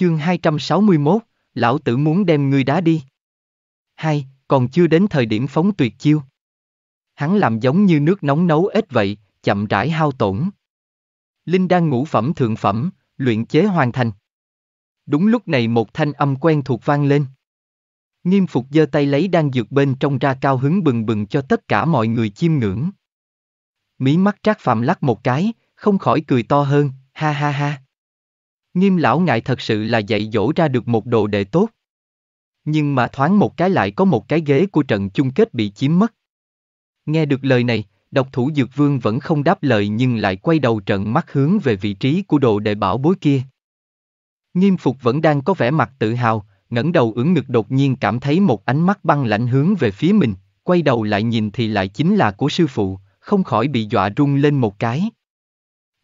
Chương 261, lão tử muốn đem ngươi đá đi. Hai, còn chưa đến thời điểm phóng tuyệt chiêu. Hắn làm giống như nước nóng nấu ếch vậy, chậm rãi hao tổn. Linh đang ngũ phẩm thượng phẩm, luyện chế hoàn thành. Đúng lúc này một thanh âm quen thuộc vang lên. Nghiêm phục giơ tay lấy đang dược bên trong ra cao hứng bừng bừng cho tất cả mọi người chiêm ngưỡng. Mí mắt trác phạm lắc một cái, không khỏi cười to hơn, ha ha ha. Nghiêm lão ngại thật sự là dạy dỗ ra được một đồ đệ tốt. Nhưng mà thoáng một cái lại có một cái ghế của trận chung kết bị chiếm mất. Nghe được lời này, độc thủ dược vương vẫn không đáp lời nhưng lại quay đầu trận mắt hướng về vị trí của đồ đệ bảo bối kia. Nghiêm phục vẫn đang có vẻ mặt tự hào, ngẩng đầu ưỡn ngực đột nhiên cảm thấy một ánh mắt băng lạnh hướng về phía mình, quay đầu lại nhìn thì lại chính là của sư phụ, không khỏi bị dọa rung lên một cái.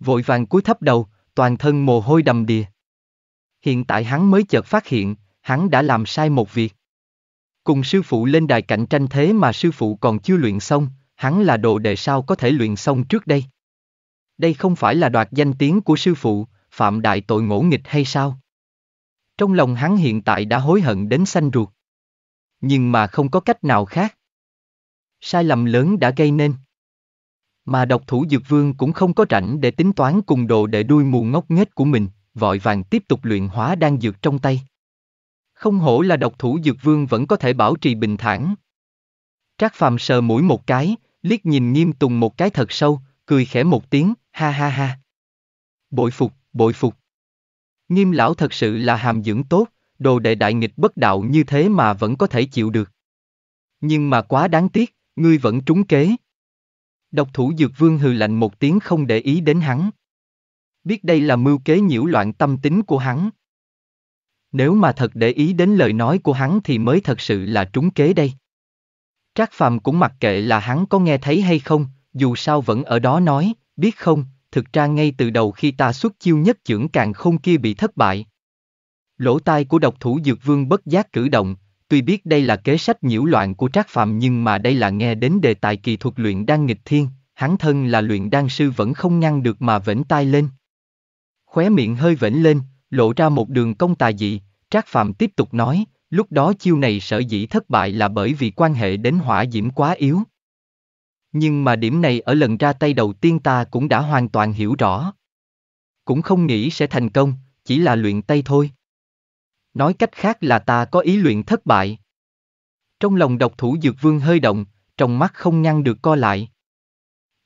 Vội vàng cúi thấp đầu, toàn thân mồ hôi đầm đìa. Hiện tại hắn mới chợt phát hiện, hắn đã làm sai một việc. Cùng sư phụ lên đài cạnh tranh thế mà sư phụ còn chưa luyện xong, hắn là đồ đệ sao có thể luyện xong trước đây. Đây không phải là đoạt danh tiếng của sư phụ, phạm đại tội ngỗ nghịch hay sao? Trong lòng hắn hiện tại đã hối hận đến xanh ruột. Nhưng mà không có cách nào khác. Sai lầm lớn đã gây nên. Mà độc thủ dược vương cũng không có rảnh để tính toán cùng đồ để đuôi mù ngốc nghếch của mình, vội vàng tiếp tục luyện hóa đan dược trong tay. Không hổ là độc thủ dược vương vẫn có thể bảo trì bình thản. Trác phàm sờ mũi một cái, liếc nhìn nghiêm tùng một cái thật sâu, cười khẽ một tiếng, ha ha ha. Bội phục, bội phục. Nghiêm lão thật sự là hàm dưỡng tốt, đồ đệ đại nghịch bất đạo như thế mà vẫn có thể chịu được. Nhưng mà quá đáng tiếc, ngươi vẫn trúng kế. Độc thủ dược vương hừ lạnh một tiếng không để ý đến hắn. Biết đây là mưu kế nhiễu loạn tâm tính của hắn. Nếu mà thật để ý đến lời nói của hắn thì mới thật sự là trúng kế đây. Trác Phàm cũng mặc kệ là hắn có nghe thấy hay không, dù sao vẫn ở đó nói, biết không, thực ra ngay từ đầu khi ta xuất chiêu nhất chưởng càng không kia bị thất bại. Lỗ tai của độc thủ dược vương bất giác cử động, Tuy biết đây là kế sách nhiễu loạn của Trác Phạm nhưng mà đây là nghe đến đề tài kỳ thuật luyện đan nghịch thiên, hắn thân là luyện đan sư vẫn không ngăn được mà vểnh tai lên. Khóe miệng hơi vểnh lên, lộ ra một đường công tà dị, Trác Phạm tiếp tục nói, lúc đó chiêu này sở dĩ thất bại là bởi vì quan hệ đến hỏa diễm quá yếu. Nhưng mà điểm này ở lần ra tay đầu tiên ta cũng đã hoàn toàn hiểu rõ. Cũng không nghĩ sẽ thành công, chỉ là luyện tay thôi. Nói cách khác là ta có ý luyện thất bại. Trong lòng độc thủ dược vương hơi động, trong mắt không ngăn được co lại.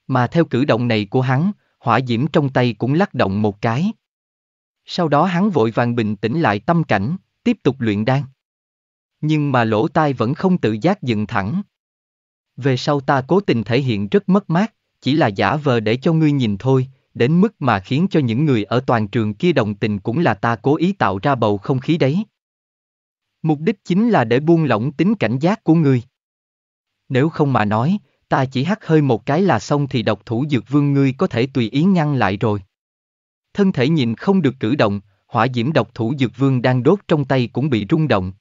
Mà theo cử động này của hắn, hỏa diễm trong tay cũng lắc động một cái. Sau đó hắn vội vàng bình tĩnh lại tâm cảnh, tiếp tục luyện đan. Nhưng mà lỗ tai vẫn không tự giác dựng thẳng. Về sau ta cố tình thể hiện rất mất mát, chỉ là giả vờ để cho ngươi nhìn thôi, đến mức mà khiến cho những người ở toàn trường kia đồng tình cũng là ta cố ý tạo ra bầu không khí đấy. Mục đích chính là để buông lỏng tính cảnh giác của ngươi. Nếu không mà nói, ta chỉ hắt hơi một cái là xong thì độc thủ dược vương ngươi có thể tùy ý ngăn lại rồi. Thân thể nhìn không được cử động, hỏa diễm độc thủ dược vương đang đốt trong tay cũng bị rung động.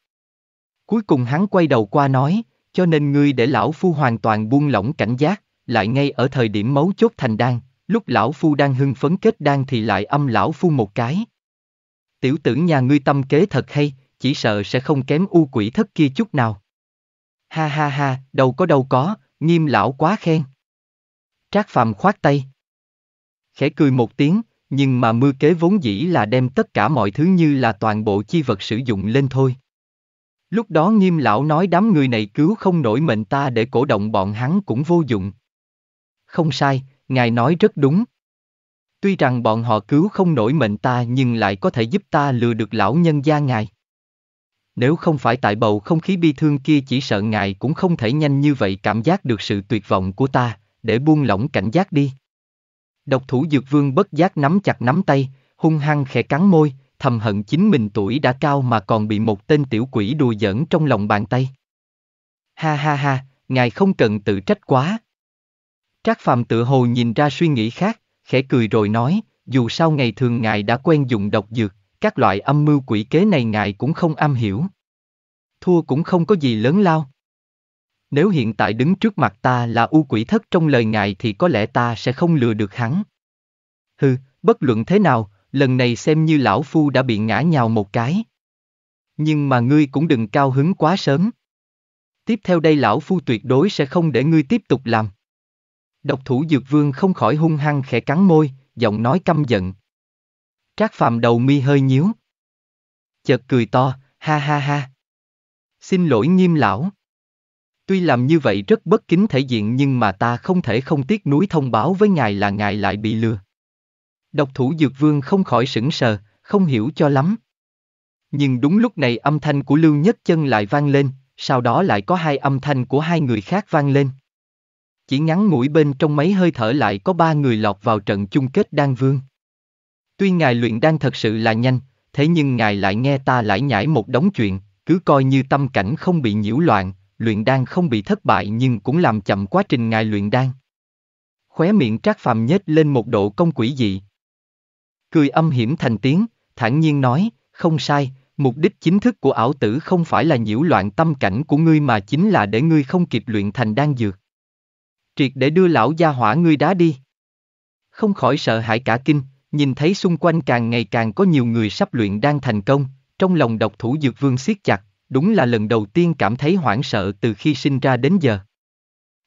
Cuối cùng hắn quay đầu qua nói, cho nên ngươi để lão phu hoàn toàn buông lỏng cảnh giác, lại ngay ở thời điểm mấu chốt thành đan, Lúc lão phu đang hưng phấn kết đan thì lại âm lão phu một cái. Tiểu tử nhà ngươi tâm kế thật hay, chỉ sợ sẽ không kém u quỷ thất kia chút nào. Ha ha ha, đâu có đâu có, nghiêm lão quá khen. Trác phàm khoát tay. Khẽ cười một tiếng, nhưng mà mưa kế vốn dĩ là đem tất cả mọi thứ như là toàn bộ chi vật sử dụng lên thôi. Lúc đó nghiêm lão nói đám người này cứu không nổi mệnh ta để cổ động bọn hắn cũng vô dụng. Không sai, Ngài nói rất đúng. Tuy rằng bọn họ cứu không nổi mệnh ta nhưng lại có thể giúp ta lừa được lão nhân gia ngài. Nếu không phải tại bầu không khí bi thương kia chỉ sợ ngài cũng không thể nhanh như vậy cảm giác được sự tuyệt vọng của ta, để buông lỏng cảnh giác đi. Độc thủ dược vương bất giác nắm chặt nắm tay, hung hăng khẽ cắn môi, thầm hận chính mình tuổi đã cao mà còn bị một tên tiểu quỷ đùa giỡn trong lòng bàn tay. Ha ha ha, ngài không cần tự trách quá. Trác Phạm tự hồ nhìn ra suy nghĩ khác, khẽ cười rồi nói, dù sao ngày thường ngài đã quen dùng độc dược, các loại âm mưu quỷ kế này ngài cũng không am hiểu. Thua cũng không có gì lớn lao. Nếu hiện tại đứng trước mặt ta là u quỷ thất trong lời ngài thì có lẽ ta sẽ không lừa được hắn. Hừ, bất luận thế nào, lần này xem như lão phu đã bị ngã nhào một cái. Nhưng mà ngươi cũng đừng cao hứng quá sớm. Tiếp theo đây lão phu tuyệt đối sẽ không để ngươi tiếp tục làm. Độc thủ dược vương không khỏi hung hăng khẽ cắn môi, giọng nói căm giận. Trác phàm đầu mi hơi nhíu. Chợt cười to, ha ha ha. Xin lỗi nghiêm lão. Tuy làm như vậy rất bất kính thể diện nhưng mà ta không thể không tiếc núi thông báo với ngài là ngài lại bị lừa. Độc thủ dược vương không khỏi sững sờ, không hiểu cho lắm. Nhưng đúng lúc này âm thanh của Lưu Nhất Chân lại vang lên, sau đó lại có hai âm thanh của hai người khác vang lên. Chỉ ngắn ngủi bên trong mấy hơi thở lại có ba người lọt vào trận chung kết đan vương. Tuy ngài luyện đan thật sự là nhanh, thế nhưng ngài lại nghe ta lại nhảy một đống chuyện, cứ coi như tâm cảnh không bị nhiễu loạn, luyện đan không bị thất bại nhưng cũng làm chậm quá trình ngài luyện đan. Khóe miệng trác phàm nhếch lên một độ công quỷ dị. Cười âm hiểm thành tiếng, thản nhiên nói, không sai, mục đích chính thức của ảo tử không phải là nhiễu loạn tâm cảnh của ngươi mà chính là để ngươi không kịp luyện thành đan dược triệt để đưa lão gia hỏa ngươi đá đi. Không khỏi sợ hãi cả kinh, nhìn thấy xung quanh càng ngày càng có nhiều người sắp luyện đang thành công, trong lòng độc thủ dược vương siết chặt, đúng là lần đầu tiên cảm thấy hoảng sợ từ khi sinh ra đến giờ.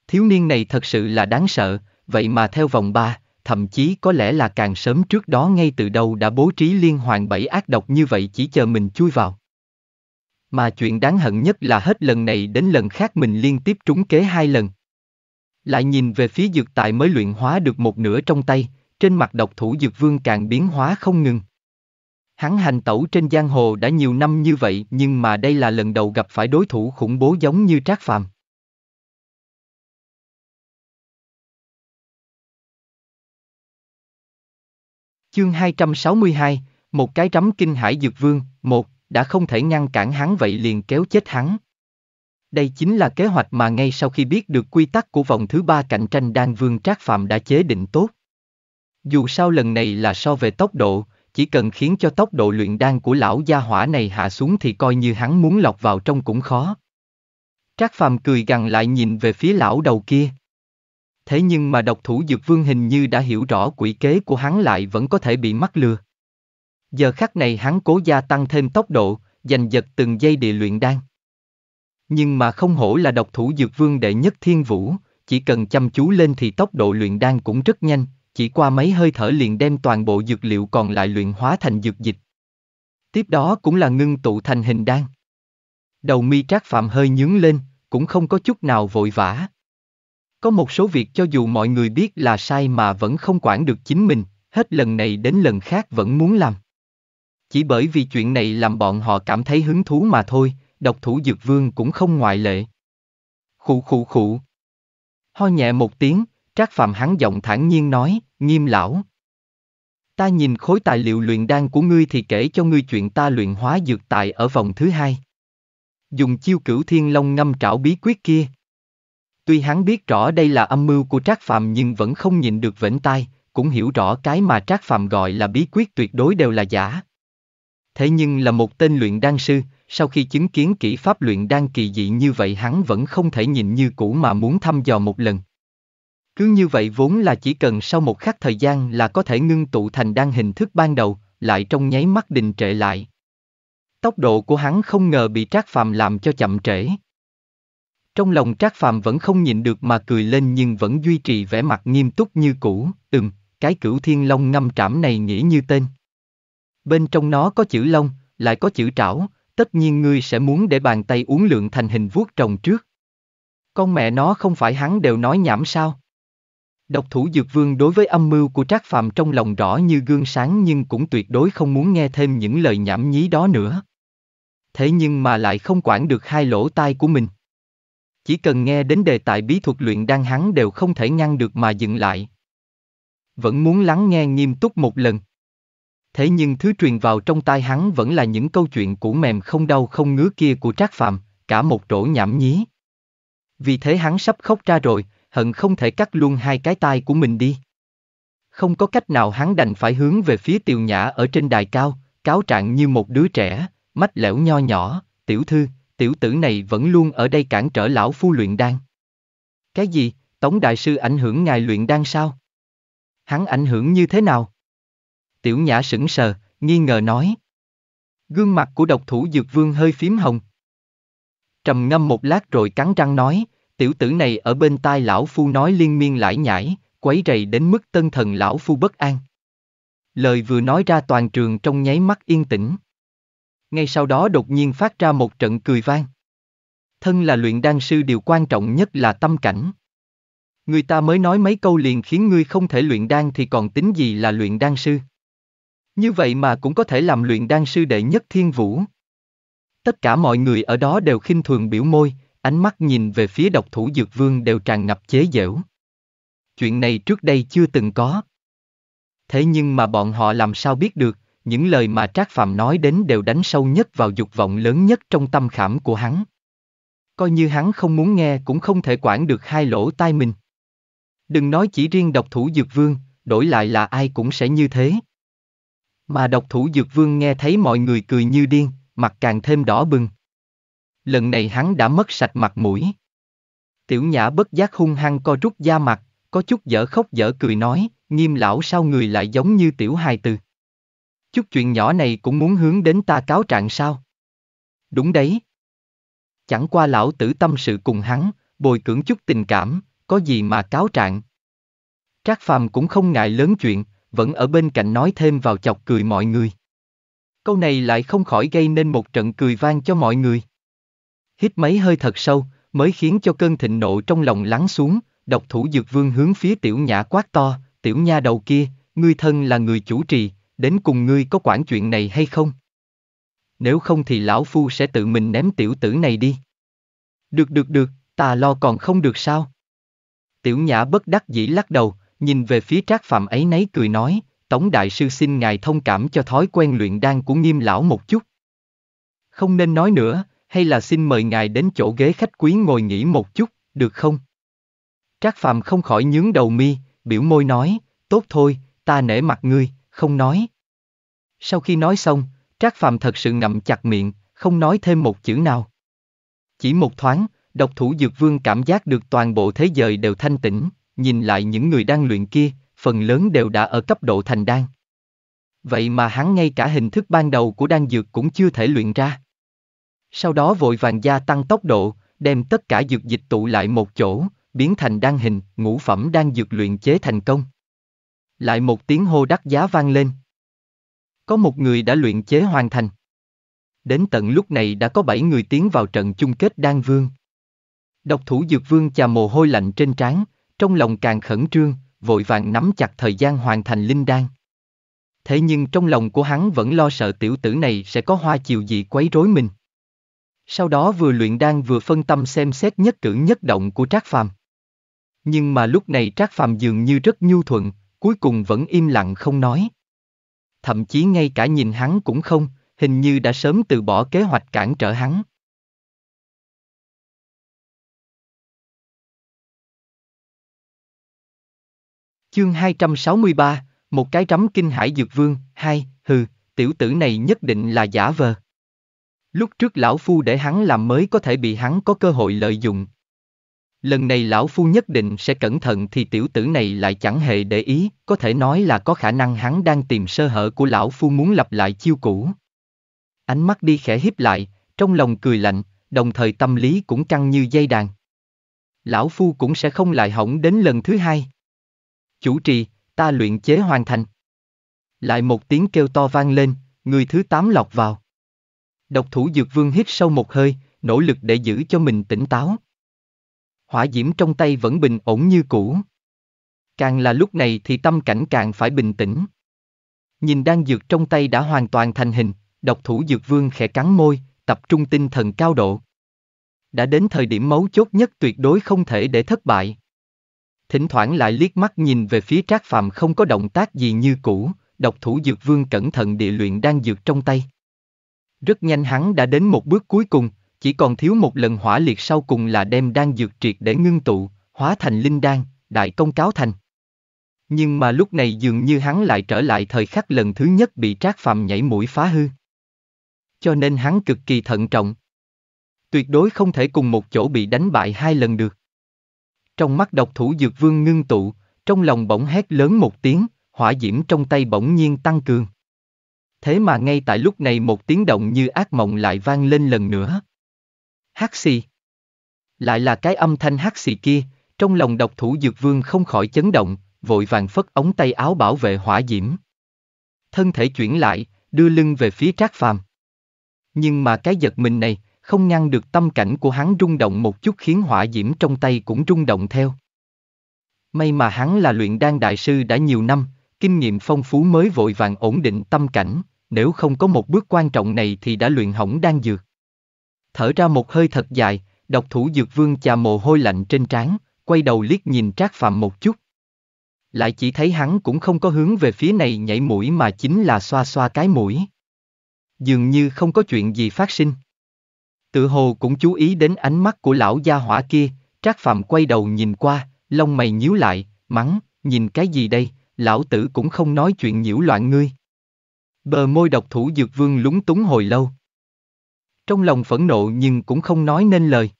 Thiếu niên này thật sự là đáng sợ, vậy mà theo vòng ba, thậm chí có lẽ là càng sớm trước đó ngay từ đầu đã bố trí liên hoàn bảy ác độc như vậy chỉ chờ mình chui vào. Mà chuyện đáng hận nhất là hết lần này đến lần khác mình liên tiếp trúng kế hai lần. Lại nhìn về phía dược tài mới luyện hóa được một nửa trong tay, trên mặt độc thủ dược vương càng biến hóa không ngừng. Hắn hành tẩu trên giang hồ đã nhiều năm như vậy nhưng mà đây là lần đầu gặp phải đối thủ khủng bố giống như Trác Phàm. Chương 262, một cái rắm kinh hải dược vương, một, đã không thể ngăn cản hắn vậy liền kéo chết hắn. Đây chính là kế hoạch mà ngay sau khi biết được quy tắc của vòng thứ ba cạnh tranh đan vương trác phạm đã chế định tốt. Dù sao lần này là so về tốc độ, chỉ cần khiến cho tốc độ luyện đan của lão gia hỏa này hạ xuống thì coi như hắn muốn lọc vào trong cũng khó. Trác Phạm cười gằn lại nhìn về phía lão đầu kia. Thế nhưng mà độc thủ dược vương hình như đã hiểu rõ quỷ kế của hắn lại vẫn có thể bị mắc lừa. Giờ khắc này hắn cố gia tăng thêm tốc độ, giành giật từng giây địa luyện đan. Nhưng mà không hổ là độc thủ dược vương đệ nhất thiên vũ, chỉ cần chăm chú lên thì tốc độ luyện đan cũng rất nhanh, chỉ qua mấy hơi thở liền đem toàn bộ dược liệu còn lại luyện hóa thành dược dịch. Tiếp đó cũng là ngưng tụ thành hình đan. Đầu mi trác phạm hơi nhướng lên, cũng không có chút nào vội vã. Có một số việc cho dù mọi người biết là sai mà vẫn không quản được chính mình, hết lần này đến lần khác vẫn muốn làm. Chỉ bởi vì chuyện này làm bọn họ cảm thấy hứng thú mà thôi, độc thủ dược vương cũng không ngoại lệ. Khụ khụ khụ. Ho nhẹ một tiếng, Trác Phạm hắn giọng thản nhiên nói, nghiêm lão. Ta nhìn khối tài liệu luyện đan của ngươi thì kể cho ngươi chuyện ta luyện hóa dược tài ở vòng thứ hai. Dùng chiêu cửu thiên long ngâm trảo bí quyết kia. Tuy hắn biết rõ đây là âm mưu của Trác Phạm nhưng vẫn không nhìn được vẫn tai, cũng hiểu rõ cái mà Trác Phạm gọi là bí quyết tuyệt đối đều là giả. Thế nhưng là một tên luyện đan sư, sau khi chứng kiến kỹ pháp luyện đan kỳ dị như vậy hắn vẫn không thể nhìn như cũ mà muốn thăm dò một lần. Cứ như vậy vốn là chỉ cần sau một khắc thời gian là có thể ngưng tụ thành đan hình thức ban đầu, lại trong nháy mắt đình trệ lại. Tốc độ của hắn không ngờ bị Trác Phàm làm cho chậm trễ. Trong lòng Trác Phàm vẫn không nhìn được mà cười lên nhưng vẫn duy trì vẻ mặt nghiêm túc như cũ, ừm, cái cửu thiên long ngâm trảm này nghĩ như tên. Bên trong nó có chữ long, lại có chữ trảo, tất nhiên ngươi sẽ muốn để bàn tay uống lượng thành hình vuốt trồng trước. Con mẹ nó không phải hắn đều nói nhảm sao? Độc thủ Dược Vương đối với âm mưu của Trác Phạm trong lòng rõ như gương sáng nhưng cũng tuyệt đối không muốn nghe thêm những lời nhảm nhí đó nữa. Thế nhưng mà lại không quản được hai lỗ tai của mình. Chỉ cần nghe đến đề tài bí thuật luyện đan hắn đều không thể ngăn được mà dừng lại. Vẫn muốn lắng nghe nghiêm túc một lần thế nhưng thứ truyền vào trong tai hắn vẫn là những câu chuyện cũ mềm không đau không ngứa kia của Trác Phạm, cả một rổ nhảm nhí. Vì thế hắn sắp khóc ra rồi, hận không thể cắt luôn hai cái tai của mình đi. Không có cách nào hắn đành phải hướng về phía tiều nhã ở trên đài cao, cáo trạng như một đứa trẻ, mách lẻo nho nhỏ, tiểu thư, tiểu tử này vẫn luôn ở đây cản trở lão phu luyện đan. Cái gì, Tống Đại Sư ảnh hưởng ngài luyện đan sao? Hắn ảnh hưởng như thế nào? Tiểu Nhã sững sờ, nghi ngờ nói. Gương mặt của độc thủ dược vương hơi phím hồng. Trầm ngâm một lát rồi cắn răng nói, tiểu tử này ở bên tai lão phu nói liên miên lải nhải, quấy rầy đến mức tân thần lão phu bất an. Lời vừa nói ra toàn trường trong nháy mắt yên tĩnh. Ngay sau đó đột nhiên phát ra một trận cười vang. Thân là luyện đan sư điều quan trọng nhất là tâm cảnh. Người ta mới nói mấy câu liền khiến ngươi không thể luyện đan thì còn tính gì là luyện đan sư. Như vậy mà cũng có thể làm luyện đan sư đệ nhất thiên vũ. Tất cả mọi người ở đó đều khinh thường biểu môi, ánh mắt nhìn về phía độc thủ dược vương đều tràn ngập chế giễu. Chuyện này trước đây chưa từng có. Thế nhưng mà bọn họ làm sao biết được, những lời mà Trác Phạm nói đến đều đánh sâu nhất vào dục vọng lớn nhất trong tâm khảm của hắn. Coi như hắn không muốn nghe cũng không thể quản được hai lỗ tai mình. Đừng nói chỉ riêng độc thủ dược vương, đổi lại là ai cũng sẽ như thế. Mà độc thủ dược vương nghe thấy mọi người cười như điên, mặt càng thêm đỏ bừng. Lần này hắn đã mất sạch mặt mũi. Tiểu nhã bất giác hung hăng co rút da mặt, có chút dở khóc dở cười nói, nghiêm lão sao người lại giống như tiểu hài từ. Chút chuyện nhỏ này cũng muốn hướng đến ta cáo trạng sao? Đúng đấy. Chẳng qua lão tử tâm sự cùng hắn, bồi cưỡng chút tình cảm, có gì mà cáo trạng. Trác Phàm cũng không ngại lớn chuyện, vẫn ở bên cạnh nói thêm vào chọc cười mọi người. Câu này lại không khỏi gây nên một trận cười vang cho mọi người. Hít mấy hơi thật sâu, mới khiến cho cơn thịnh nộ trong lòng lắng xuống, độc thủ dược vương hướng phía tiểu nhã quát to, tiểu nha đầu kia, ngươi thân là người chủ trì, đến cùng ngươi có quản chuyện này hay không? Nếu không thì lão phu sẽ tự mình ném tiểu tử này đi. Được được được, ta lo còn không được sao? Tiểu nhã bất đắc dĩ lắc đầu, Nhìn về phía trác phạm ấy nấy cười nói, Tống Đại Sư xin ngài thông cảm cho thói quen luyện đan của nghiêm lão một chút. Không nên nói nữa, hay là xin mời ngài đến chỗ ghế khách quý ngồi nghỉ một chút, được không? Trác Phạm không khỏi nhướng đầu mi, biểu môi nói, tốt thôi, ta nể mặt ngươi, không nói. Sau khi nói xong, Trác Phạm thật sự ngậm chặt miệng, không nói thêm một chữ nào. Chỉ một thoáng, độc thủ dược vương cảm giác được toàn bộ thế giới đều thanh tĩnh nhìn lại những người đang luyện kia, phần lớn đều đã ở cấp độ thành đan. Vậy mà hắn ngay cả hình thức ban đầu của đan dược cũng chưa thể luyện ra. Sau đó vội vàng gia tăng tốc độ, đem tất cả dược dịch tụ lại một chỗ, biến thành đan hình, ngũ phẩm đan dược luyện chế thành công. Lại một tiếng hô đắc giá vang lên. Có một người đã luyện chế hoàn thành. Đến tận lúc này đã có bảy người tiến vào trận chung kết đan vương. Độc thủ dược vương chà mồ hôi lạnh trên trán, trong lòng càng khẩn trương, vội vàng nắm chặt thời gian hoàn thành linh đan. Thế nhưng trong lòng của hắn vẫn lo sợ tiểu tử này sẽ có hoa chiều gì quấy rối mình. Sau đó vừa luyện đan vừa phân tâm xem xét nhất cử nhất động của Trác Phàm. Nhưng mà lúc này Trác Phàm dường như rất nhu thuận, cuối cùng vẫn im lặng không nói. Thậm chí ngay cả nhìn hắn cũng không, hình như đã sớm từ bỏ kế hoạch cản trở hắn. Chương 263, một cái trắm kinh hải dược vương, hai, hừ, tiểu tử này nhất định là giả vờ. Lúc trước lão phu để hắn làm mới có thể bị hắn có cơ hội lợi dụng. Lần này lão phu nhất định sẽ cẩn thận thì tiểu tử này lại chẳng hề để ý, có thể nói là có khả năng hắn đang tìm sơ hở của lão phu muốn lặp lại chiêu cũ. Ánh mắt đi khẽ híp lại, trong lòng cười lạnh, đồng thời tâm lý cũng căng như dây đàn. Lão phu cũng sẽ không lại hỏng đến lần thứ hai chủ trì, ta luyện chế hoàn thành. Lại một tiếng kêu to vang lên, người thứ tám lọt vào. Độc thủ dược vương hít sâu một hơi, nỗ lực để giữ cho mình tỉnh táo. Hỏa diễm trong tay vẫn bình ổn như cũ. Càng là lúc này thì tâm cảnh càng phải bình tĩnh. Nhìn đang dược trong tay đã hoàn toàn thành hình, độc thủ dược vương khẽ cắn môi, tập trung tinh thần cao độ. Đã đến thời điểm mấu chốt nhất tuyệt đối không thể để thất bại thỉnh thoảng lại liếc mắt nhìn về phía Trác Phàm không có động tác gì như cũ, độc thủ dược vương cẩn thận địa luyện đang dược trong tay. Rất nhanh hắn đã đến một bước cuối cùng, chỉ còn thiếu một lần hỏa liệt sau cùng là đem đan dược triệt để ngưng tụ, hóa thành linh đan, đại công cáo thành. Nhưng mà lúc này dường như hắn lại trở lại thời khắc lần thứ nhất bị trác phàm nhảy mũi phá hư. Cho nên hắn cực kỳ thận trọng. Tuyệt đối không thể cùng một chỗ bị đánh bại hai lần được trong mắt độc thủ dược vương ngưng tụ, trong lòng bỗng hét lớn một tiếng, hỏa diễm trong tay bỗng nhiên tăng cường. Thế mà ngay tại lúc này một tiếng động như ác mộng lại vang lên lần nữa. Hát xì. Lại là cái âm thanh hát xì kia, trong lòng độc thủ dược vương không khỏi chấn động, vội vàng phất ống tay áo bảo vệ hỏa diễm. Thân thể chuyển lại, đưa lưng về phía trác phàm. Nhưng mà cái giật mình này, không ngăn được tâm cảnh của hắn rung động một chút khiến hỏa diễm trong tay cũng rung động theo. May mà hắn là luyện đan đại sư đã nhiều năm, kinh nghiệm phong phú mới vội vàng ổn định tâm cảnh, nếu không có một bước quan trọng này thì đã luyện hỏng đan dược. Thở ra một hơi thật dài, độc thủ dược vương chà mồ hôi lạnh trên trán, quay đầu liếc nhìn trác phạm một chút. Lại chỉ thấy hắn cũng không có hướng về phía này nhảy mũi mà chính là xoa xoa cái mũi. Dường như không có chuyện gì phát sinh. Tự hồ cũng chú ý đến ánh mắt của lão gia hỏa kia, Trác Phạm quay đầu nhìn qua, lông mày nhíu lại, mắng, nhìn cái gì đây, lão tử cũng không nói chuyện nhiễu loạn ngươi. Bờ môi độc thủ dược vương lúng túng hồi lâu. Trong lòng phẫn nộ nhưng cũng không nói nên lời.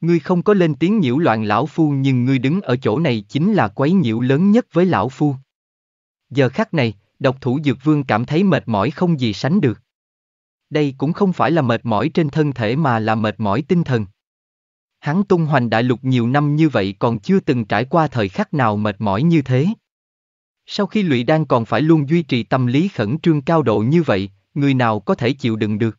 Ngươi không có lên tiếng nhiễu loạn lão phu nhưng ngươi đứng ở chỗ này chính là quấy nhiễu lớn nhất với lão phu. Giờ khắc này, độc thủ dược vương cảm thấy mệt mỏi không gì sánh được. Đây cũng không phải là mệt mỏi trên thân thể mà là mệt mỏi tinh thần. Hắn tung hoành đại lục nhiều năm như vậy còn chưa từng trải qua thời khắc nào mệt mỏi như thế. Sau khi lụy đang còn phải luôn duy trì tâm lý khẩn trương cao độ như vậy, người nào có thể chịu đựng được.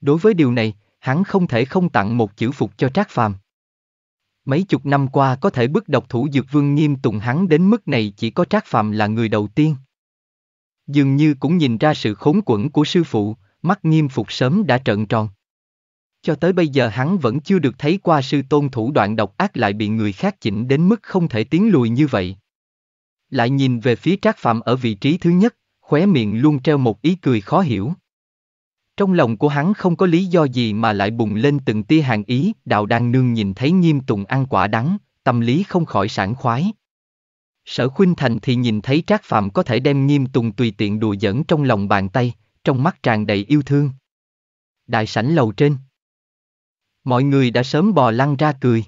Đối với điều này, hắn không thể không tặng một chữ phục cho Trác Phàm. Mấy chục năm qua có thể bức độc thủ Dược Vương nghiêm tùng hắn đến mức này chỉ có Trác Phàm là người đầu tiên. Dường như cũng nhìn ra sự khốn quẩn của sư phụ, mắt nghiêm phục sớm đã trợn tròn. Cho tới bây giờ hắn vẫn chưa được thấy qua sư tôn thủ đoạn độc ác lại bị người khác chỉnh đến mức không thể tiến lùi như vậy. Lại nhìn về phía trác phạm ở vị trí thứ nhất, khóe miệng luôn treo một ý cười khó hiểu. Trong lòng của hắn không có lý do gì mà lại bùng lên từng tia hàng ý, đào đang nương nhìn thấy nghiêm tùng ăn quả đắng, tâm lý không khỏi sảng khoái. Sở Khuynh Thành thì nhìn thấy Trác Phạm có thể đem Nghiêm Tùng tùy tiện đùa giỡn trong lòng bàn tay, trong mắt tràn đầy yêu thương. Đại sảnh lầu trên. Mọi người đã sớm bò lăn ra cười.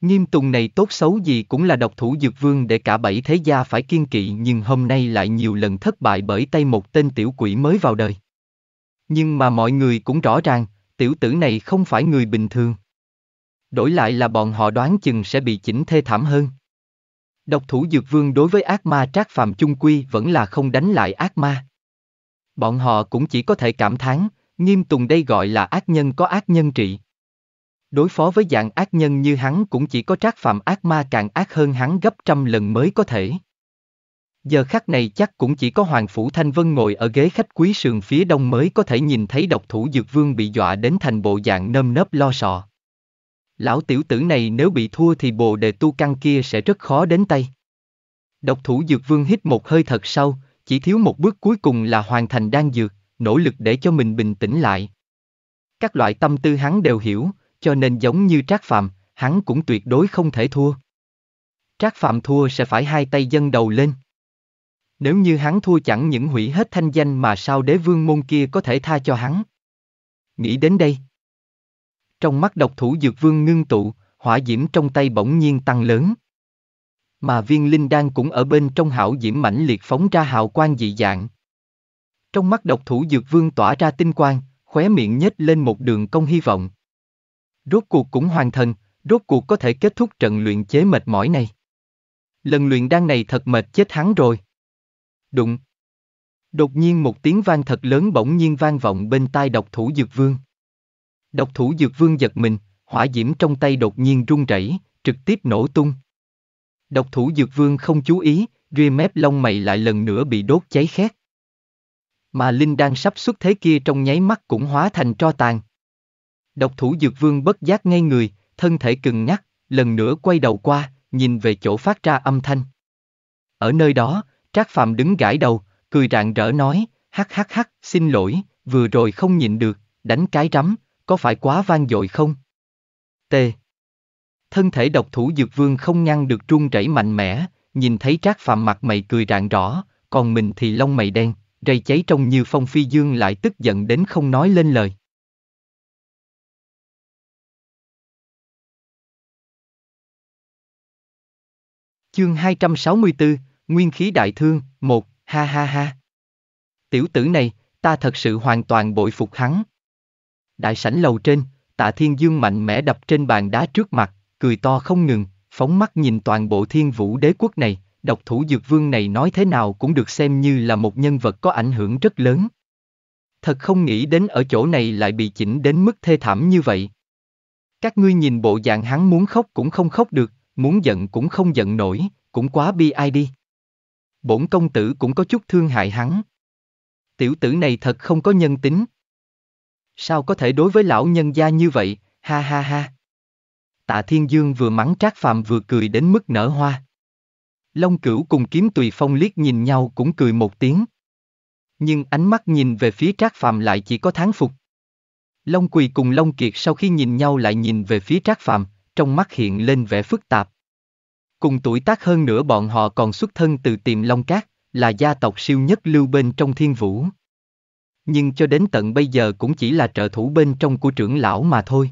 Nghiêm tùng này tốt xấu gì cũng là độc thủ dược vương để cả bảy thế gia phải kiên kỵ nhưng hôm nay lại nhiều lần thất bại bởi tay một tên tiểu quỷ mới vào đời. Nhưng mà mọi người cũng rõ ràng, tiểu tử này không phải người bình thường. Đổi lại là bọn họ đoán chừng sẽ bị chỉnh thê thảm hơn. Độc thủ dược vương đối với ác ma trác phàm chung quy vẫn là không đánh lại ác ma. Bọn họ cũng chỉ có thể cảm thán, nghiêm tùng đây gọi là ác nhân có ác nhân trị. Đối phó với dạng ác nhân như hắn cũng chỉ có trác phạm ác ma càng ác hơn hắn gấp trăm lần mới có thể. Giờ khắc này chắc cũng chỉ có Hoàng Phủ Thanh Vân ngồi ở ghế khách quý sườn phía đông mới có thể nhìn thấy độc thủ dược vương bị dọa đến thành bộ dạng nơm nớp lo sọ. Lão tiểu tử này nếu bị thua thì bồ đề tu căn kia sẽ rất khó đến tay. Độc thủ dược vương hít một hơi thật sâu, chỉ thiếu một bước cuối cùng là hoàn thành đan dược, nỗ lực để cho mình bình tĩnh lại. Các loại tâm tư hắn đều hiểu, cho nên giống như Trác Phạm, hắn cũng tuyệt đối không thể thua. Trác Phạm thua sẽ phải hai tay dâng đầu lên. Nếu như hắn thua chẳng những hủy hết thanh danh mà sao đế vương môn kia có thể tha cho hắn. Nghĩ đến đây. Trong mắt độc thủ dược vương ngưng tụ, hỏa diễm trong tay bỗng nhiên tăng lớn mà viên linh đan cũng ở bên trong hảo diễm mãnh liệt phóng ra hào quang dị dạng. Trong mắt độc thủ dược vương tỏa ra tinh quang, khóe miệng nhếch lên một đường công hy vọng. Rốt cuộc cũng hoàn thành, rốt cuộc có thể kết thúc trận luyện chế mệt mỏi này. Lần luyện đan này thật mệt chết hắn rồi. Đụng. Đột nhiên một tiếng vang thật lớn bỗng nhiên vang vọng bên tai độc thủ dược vương. Độc thủ dược vương giật mình, hỏa diễm trong tay đột nhiên run rẩy, trực tiếp nổ tung. Độc thủ dược vương không chú ý, rìa mép lông mày lại lần nữa bị đốt cháy khét. Mà Linh đang sắp xuất thế kia trong nháy mắt cũng hóa thành tro tàn. Độc thủ dược vương bất giác ngay người, thân thể cứng nhắc, lần nữa quay đầu qua, nhìn về chỗ phát ra âm thanh. Ở nơi đó, Trác Phạm đứng gãi đầu, cười rạng rỡ nói, hắc hắc hắc, xin lỗi, vừa rồi không nhịn được, đánh cái rắm, có phải quá vang dội không? Tê thân thể độc thủ dược vương không ngăn được trung rẩy mạnh mẽ, nhìn thấy trác phàm mặt mày cười rạng rõ, còn mình thì lông mày đen, rây cháy trong như phong phi dương lại tức giận đến không nói lên lời. Chương 264, Nguyên khí đại thương, 1, ha ha ha. Tiểu tử này, ta thật sự hoàn toàn bội phục hắn. Đại sảnh lầu trên, tạ thiên dương mạnh mẽ đập trên bàn đá trước mặt, cười to không ngừng, phóng mắt nhìn toàn bộ thiên vũ đế quốc này, độc thủ dược vương này nói thế nào cũng được xem như là một nhân vật có ảnh hưởng rất lớn. Thật không nghĩ đến ở chỗ này lại bị chỉnh đến mức thê thảm như vậy. Các ngươi nhìn bộ dạng hắn muốn khóc cũng không khóc được, muốn giận cũng không giận nổi, cũng quá bi ai đi. Bổn công tử cũng có chút thương hại hắn. Tiểu tử này thật không có nhân tính. Sao có thể đối với lão nhân gia như vậy, ha ha ha. Tạ Thiên Dương vừa mắng Trác Phàm vừa cười đến mức nở hoa. Long Cửu cùng Kiếm Tùy Phong liếc nhìn nhau cũng cười một tiếng. Nhưng ánh mắt nhìn về phía Trác Phàm lại chỉ có thán phục. Long Quỳ cùng Long Kiệt sau khi nhìn nhau lại nhìn về phía Trác Phàm, trong mắt hiện lên vẻ phức tạp. Cùng tuổi tác hơn nữa bọn họ còn xuất thân từ tiềm Long Cát, là gia tộc siêu nhất lưu bên trong thiên vũ. Nhưng cho đến tận bây giờ cũng chỉ là trợ thủ bên trong của trưởng lão mà thôi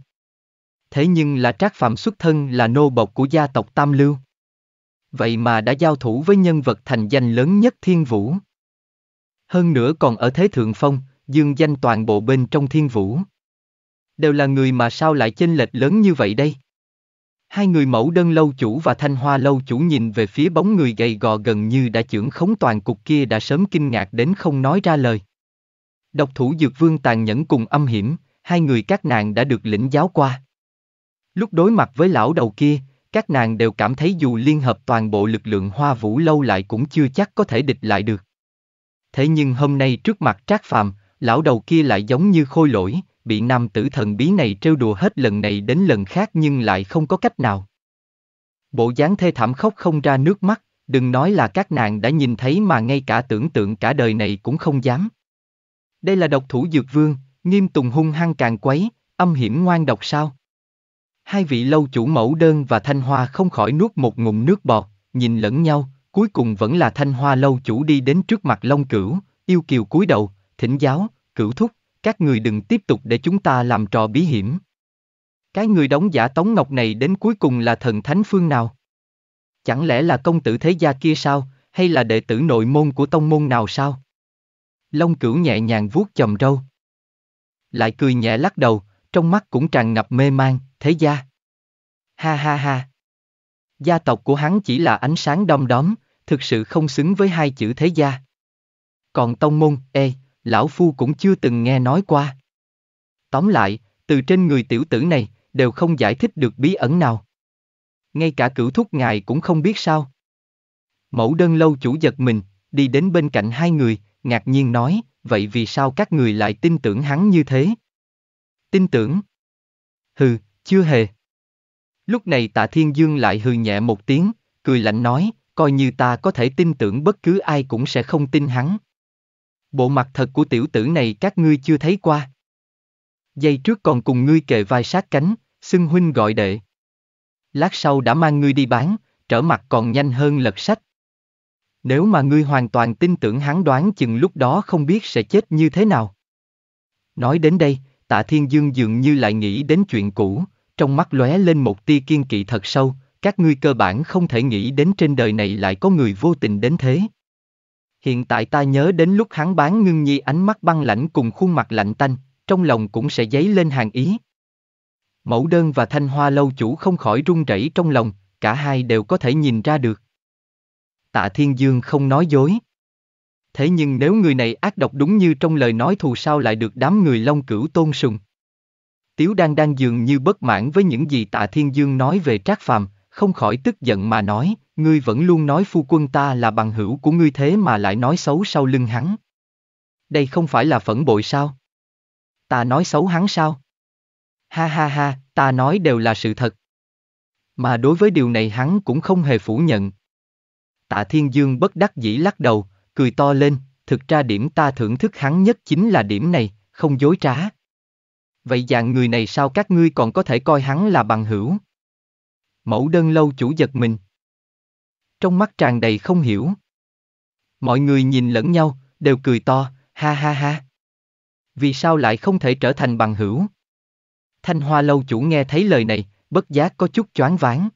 thế nhưng là Trác Phạm xuất thân là nô bộc của gia tộc Tam Lưu. Vậy mà đã giao thủ với nhân vật thành danh lớn nhất Thiên Vũ. Hơn nữa còn ở thế thượng phong, dương danh toàn bộ bên trong Thiên Vũ. Đều là người mà sao lại chênh lệch lớn như vậy đây? Hai người mẫu đơn lâu chủ và thanh hoa lâu chủ nhìn về phía bóng người gầy gò gần như đã trưởng khống toàn cục kia đã sớm kinh ngạc đến không nói ra lời. Độc thủ dược vương tàn nhẫn cùng âm hiểm, hai người các nàng đã được lĩnh giáo qua. Lúc đối mặt với lão đầu kia, các nàng đều cảm thấy dù liên hợp toàn bộ lực lượng hoa vũ lâu lại cũng chưa chắc có thể địch lại được. Thế nhưng hôm nay trước mặt Trác Phàm, lão đầu kia lại giống như khôi lỗi, bị nam tử thần bí này trêu đùa hết lần này đến lần khác nhưng lại không có cách nào. Bộ dáng thê thảm khóc không ra nước mắt, đừng nói là các nàng đã nhìn thấy mà ngay cả tưởng tượng cả đời này cũng không dám. Đây là độc thủ dược vương, nghiêm tùng hung hăng càng quấy, âm hiểm ngoan độc sao? Hai vị lâu chủ mẫu đơn và Thanh Hoa không khỏi nuốt một ngụm nước bọt, nhìn lẫn nhau, cuối cùng vẫn là Thanh Hoa lâu chủ đi đến trước mặt Long Cửu, yêu kiều cúi đầu, thỉnh giáo, cửu thúc, các người đừng tiếp tục để chúng ta làm trò bí hiểm. Cái người đóng giả Tống Ngọc này đến cuối cùng là thần thánh phương nào? Chẳng lẽ là công tử thế gia kia sao, hay là đệ tử nội môn của tông môn nào sao? Long cửu nhẹ nhàng vuốt chầm râu. Lại cười nhẹ lắc đầu, trong mắt cũng tràn ngập mê mang, thế gia. Ha ha ha. Gia tộc của hắn chỉ là ánh sáng đom đóm, thực sự không xứng với hai chữ thế gia. Còn tông môn, ê, lão phu cũng chưa từng nghe nói qua. Tóm lại, từ trên người tiểu tử này, đều không giải thích được bí ẩn nào. Ngay cả cửu thúc ngài cũng không biết sao. Mẫu đơn lâu chủ giật mình, đi đến bên cạnh hai người, ngạc nhiên nói, vậy vì sao các người lại tin tưởng hắn như thế, Tin tưởng. Hừ, chưa hề. Lúc này tạ Thiên Dương lại hừ nhẹ một tiếng, cười lạnh nói, coi như ta có thể tin tưởng bất cứ ai cũng sẽ không tin hắn. Bộ mặt thật của tiểu tử này các ngươi chưa thấy qua. Giây trước còn cùng ngươi kề vai sát cánh, xưng huynh gọi đệ. Lát sau đã mang ngươi đi bán, trở mặt còn nhanh hơn lật sách. Nếu mà ngươi hoàn toàn tin tưởng hắn đoán chừng lúc đó không biết sẽ chết như thế nào. Nói đến đây, Tạ Thiên Dương dường như lại nghĩ đến chuyện cũ, trong mắt lóe lên một tia kiên kỵ thật sâu, các ngươi cơ bản không thể nghĩ đến trên đời này lại có người vô tình đến thế. Hiện tại ta nhớ đến lúc hắn bán ngưng nhi ánh mắt băng lãnh cùng khuôn mặt lạnh tanh, trong lòng cũng sẽ dấy lên hàng ý. Mẫu đơn và thanh hoa lâu chủ không khỏi run rẩy trong lòng, cả hai đều có thể nhìn ra được. Tạ Thiên Dương không nói dối thế nhưng nếu người này ác độc đúng như trong lời nói thù sao lại được đám người Long Cửu tôn sùng. Tiếu Đan đang dường như bất mãn với những gì Tạ Thiên Dương nói về Trác Phàm, không khỏi tức giận mà nói, ngươi vẫn luôn nói phu quân ta là bằng hữu của ngươi thế mà lại nói xấu sau lưng hắn. Đây không phải là phẫn bội sao? Ta nói xấu hắn sao? Ha ha ha, ta nói đều là sự thật. Mà đối với điều này hắn cũng không hề phủ nhận. Tạ Thiên Dương bất đắc dĩ lắc đầu, cười to lên, thực ra điểm ta thưởng thức hắn nhất chính là điểm này, không dối trá. Vậy dạng người này sao các ngươi còn có thể coi hắn là bằng hữu? Mẫu đơn lâu chủ giật mình. Trong mắt tràn đầy không hiểu. Mọi người nhìn lẫn nhau, đều cười to, ha ha ha. Vì sao lại không thể trở thành bằng hữu? Thanh hoa lâu chủ nghe thấy lời này, bất giác có chút choáng váng.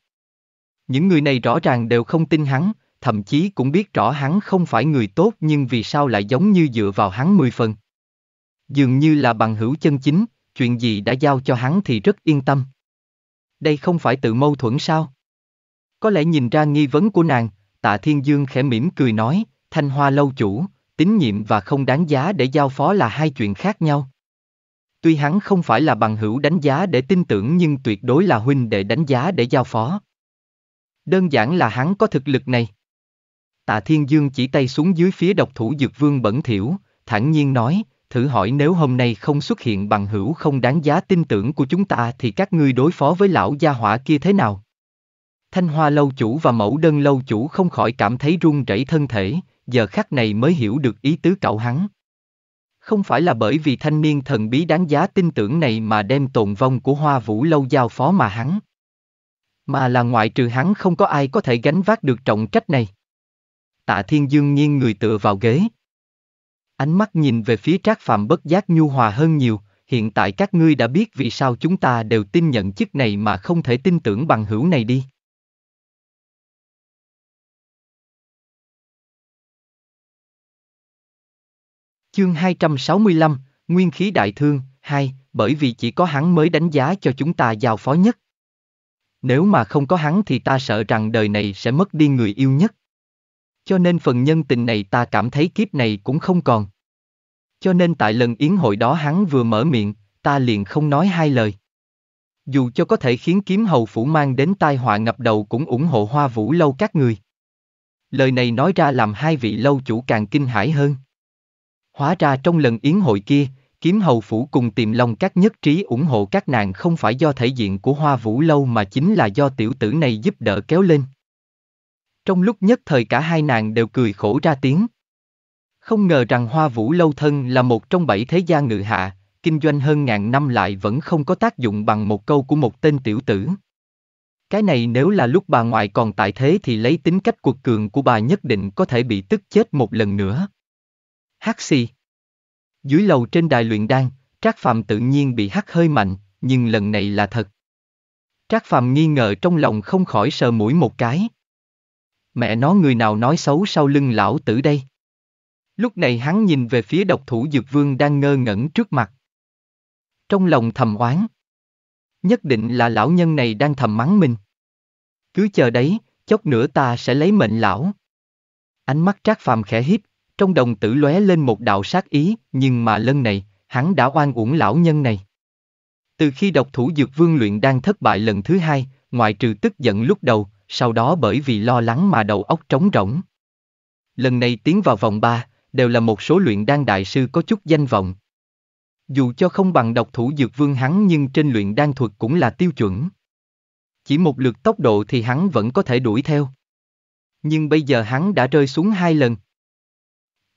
Những người này rõ ràng đều không tin hắn, thậm chí cũng biết rõ hắn không phải người tốt nhưng vì sao lại giống như dựa vào hắn mười phần. Dường như là bằng hữu chân chính, chuyện gì đã giao cho hắn thì rất yên tâm. Đây không phải tự mâu thuẫn sao? Có lẽ nhìn ra nghi vấn của nàng, tạ thiên dương khẽ mỉm cười nói, thanh hoa lâu chủ, tín nhiệm và không đáng giá để giao phó là hai chuyện khác nhau. Tuy hắn không phải là bằng hữu đánh giá để tin tưởng nhưng tuyệt đối là huynh đệ đánh giá để giao phó. Đơn giản là hắn có thực lực này. Tạ Thiên Dương chỉ tay xuống dưới phía độc thủ dược vương bẩn thiểu, thản nhiên nói, thử hỏi nếu hôm nay không xuất hiện bằng hữu không đáng giá tin tưởng của chúng ta thì các ngươi đối phó với lão gia hỏa kia thế nào? Thanh Hoa lâu chủ và mẫu đơn lâu chủ không khỏi cảm thấy run rẩy thân thể, giờ khắc này mới hiểu được ý tứ cậu hắn. Không phải là bởi vì thanh niên thần bí đáng giá tin tưởng này mà đem tồn vong của Hoa Vũ lâu giao phó mà hắn. Mà là ngoại trừ hắn không có ai có thể gánh vác được trọng trách này tạ thiên dương nghiêng người tựa vào ghế. Ánh mắt nhìn về phía trác phạm bất giác nhu hòa hơn nhiều, hiện tại các ngươi đã biết vì sao chúng ta đều tin nhận chức này mà không thể tin tưởng bằng hữu này đi. Chương 265, Nguyên khí đại thương, 2, bởi vì chỉ có hắn mới đánh giá cho chúng ta giao phó nhất. Nếu mà không có hắn thì ta sợ rằng đời này sẽ mất đi người yêu nhất. Cho nên phần nhân tình này ta cảm thấy kiếp này cũng không còn. Cho nên tại lần yến hội đó hắn vừa mở miệng, ta liền không nói hai lời. Dù cho có thể khiến kiếm hầu phủ mang đến tai họa ngập đầu cũng ủng hộ hoa vũ lâu các người. Lời này nói ra làm hai vị lâu chủ càng kinh hãi hơn. Hóa ra trong lần yến hội kia, kiếm hầu phủ cùng tìm lòng các nhất trí ủng hộ các nàng không phải do thể diện của hoa vũ lâu mà chính là do tiểu tử này giúp đỡ kéo lên. Trong lúc nhất thời cả hai nàng đều cười khổ ra tiếng. Không ngờ rằng Hoa Vũ Lâu Thân là một trong bảy thế gia ngự hạ, kinh doanh hơn ngàn năm lại vẫn không có tác dụng bằng một câu của một tên tiểu tử. Cái này nếu là lúc bà ngoại còn tại thế thì lấy tính cách cuộc cường của bà nhất định có thể bị tức chết một lần nữa. hắc si Dưới lầu trên đài luyện đan, Trác Phạm tự nhiên bị hắt hơi mạnh, nhưng lần này là thật. Trác Phạm nghi ngờ trong lòng không khỏi sờ mũi một cái mẹ nó người nào nói xấu sau lưng lão tử đây. Lúc này hắn nhìn về phía độc thủ dược vương đang ngơ ngẩn trước mặt. Trong lòng thầm oán. Nhất định là lão nhân này đang thầm mắng mình. Cứ chờ đấy, chốc nữa ta sẽ lấy mệnh lão. Ánh mắt trác phàm khẽ híp, trong đồng tử lóe lên một đạo sát ý, nhưng mà lần này, hắn đã oan uổng lão nhân này. Từ khi độc thủ dược vương luyện đang thất bại lần thứ hai, ngoại trừ tức giận lúc đầu, sau đó bởi vì lo lắng mà đầu óc trống rỗng. Lần này tiến vào vòng 3, đều là một số luyện đan đại sư có chút danh vọng. Dù cho không bằng độc thủ dược vương hắn nhưng trên luyện đan thuật cũng là tiêu chuẩn. Chỉ một lượt tốc độ thì hắn vẫn có thể đuổi theo. Nhưng bây giờ hắn đã rơi xuống hai lần.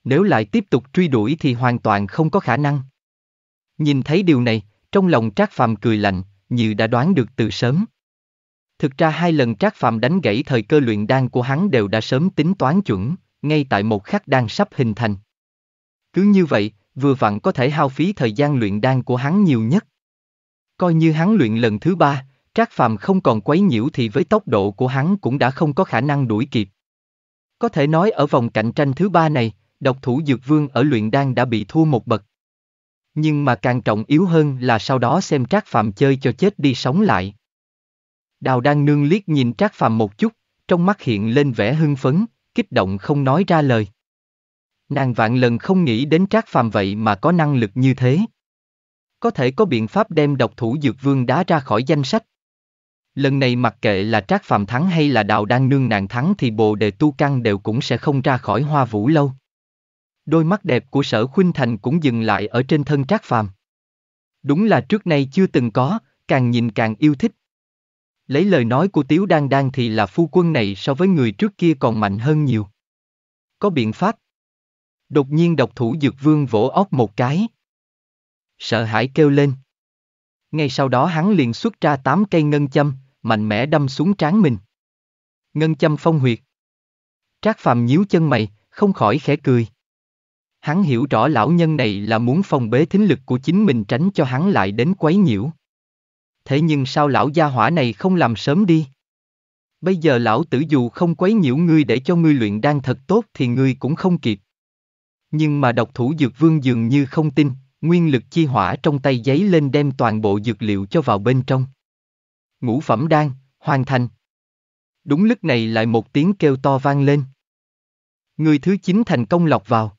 Nếu lại tiếp tục truy đuổi thì hoàn toàn không có khả năng. Nhìn thấy điều này, trong lòng Trác Phàm cười lạnh, như đã đoán được từ sớm. Thực ra hai lần Trác Phạm đánh gãy thời cơ luyện đan của hắn đều đã sớm tính toán chuẩn, ngay tại một khắc đan sắp hình thành. Cứ như vậy, vừa vặn có thể hao phí thời gian luyện đan của hắn nhiều nhất. Coi như hắn luyện lần thứ ba, Trác Phạm không còn quấy nhiễu thì với tốc độ của hắn cũng đã không có khả năng đuổi kịp. Có thể nói ở vòng cạnh tranh thứ ba này, độc thủ Dược Vương ở luyện đan đã bị thua một bậc. Nhưng mà càng trọng yếu hơn là sau đó xem Trác Phạm chơi cho chết đi sống lại. Đào đang nương liếc nhìn Trác Phàm một chút, trong mắt hiện lên vẻ hưng phấn, kích động không nói ra lời. Nàng vạn lần không nghĩ đến Trác Phàm vậy mà có năng lực như thế. Có thể có biện pháp đem độc thủ dược vương đá ra khỏi danh sách. Lần này mặc kệ là Trác Phàm thắng hay là Đào đang nương nàng thắng thì bồ đề tu căn đều cũng sẽ không ra khỏi hoa vũ lâu. Đôi mắt đẹp của sở khuynh thành cũng dừng lại ở trên thân Trác Phàm. Đúng là trước nay chưa từng có, càng nhìn càng yêu thích. Lấy lời nói của Tiếu Đan Đan thì là phu quân này so với người trước kia còn mạnh hơn nhiều. Có biện pháp. Đột nhiên độc thủ dược vương vỗ óc một cái. Sợ hãi kêu lên. Ngay sau đó hắn liền xuất ra tám cây ngân châm, mạnh mẽ đâm xuống trán mình. Ngân châm phong huyệt. Trác phàm nhíu chân mày, không khỏi khẽ cười. Hắn hiểu rõ lão nhân này là muốn phòng bế thính lực của chính mình tránh cho hắn lại đến quấy nhiễu thế nhưng sao lão gia hỏa này không làm sớm đi? Bây giờ lão tử dù không quấy nhiễu ngươi để cho ngươi luyện đan thật tốt thì ngươi cũng không kịp. Nhưng mà độc thủ dược vương dường như không tin, nguyên lực chi hỏa trong tay giấy lên đem toàn bộ dược liệu cho vào bên trong. Ngũ phẩm đan, hoàn thành. Đúng lúc này lại một tiếng kêu to vang lên. Người thứ chín thành công lọc vào.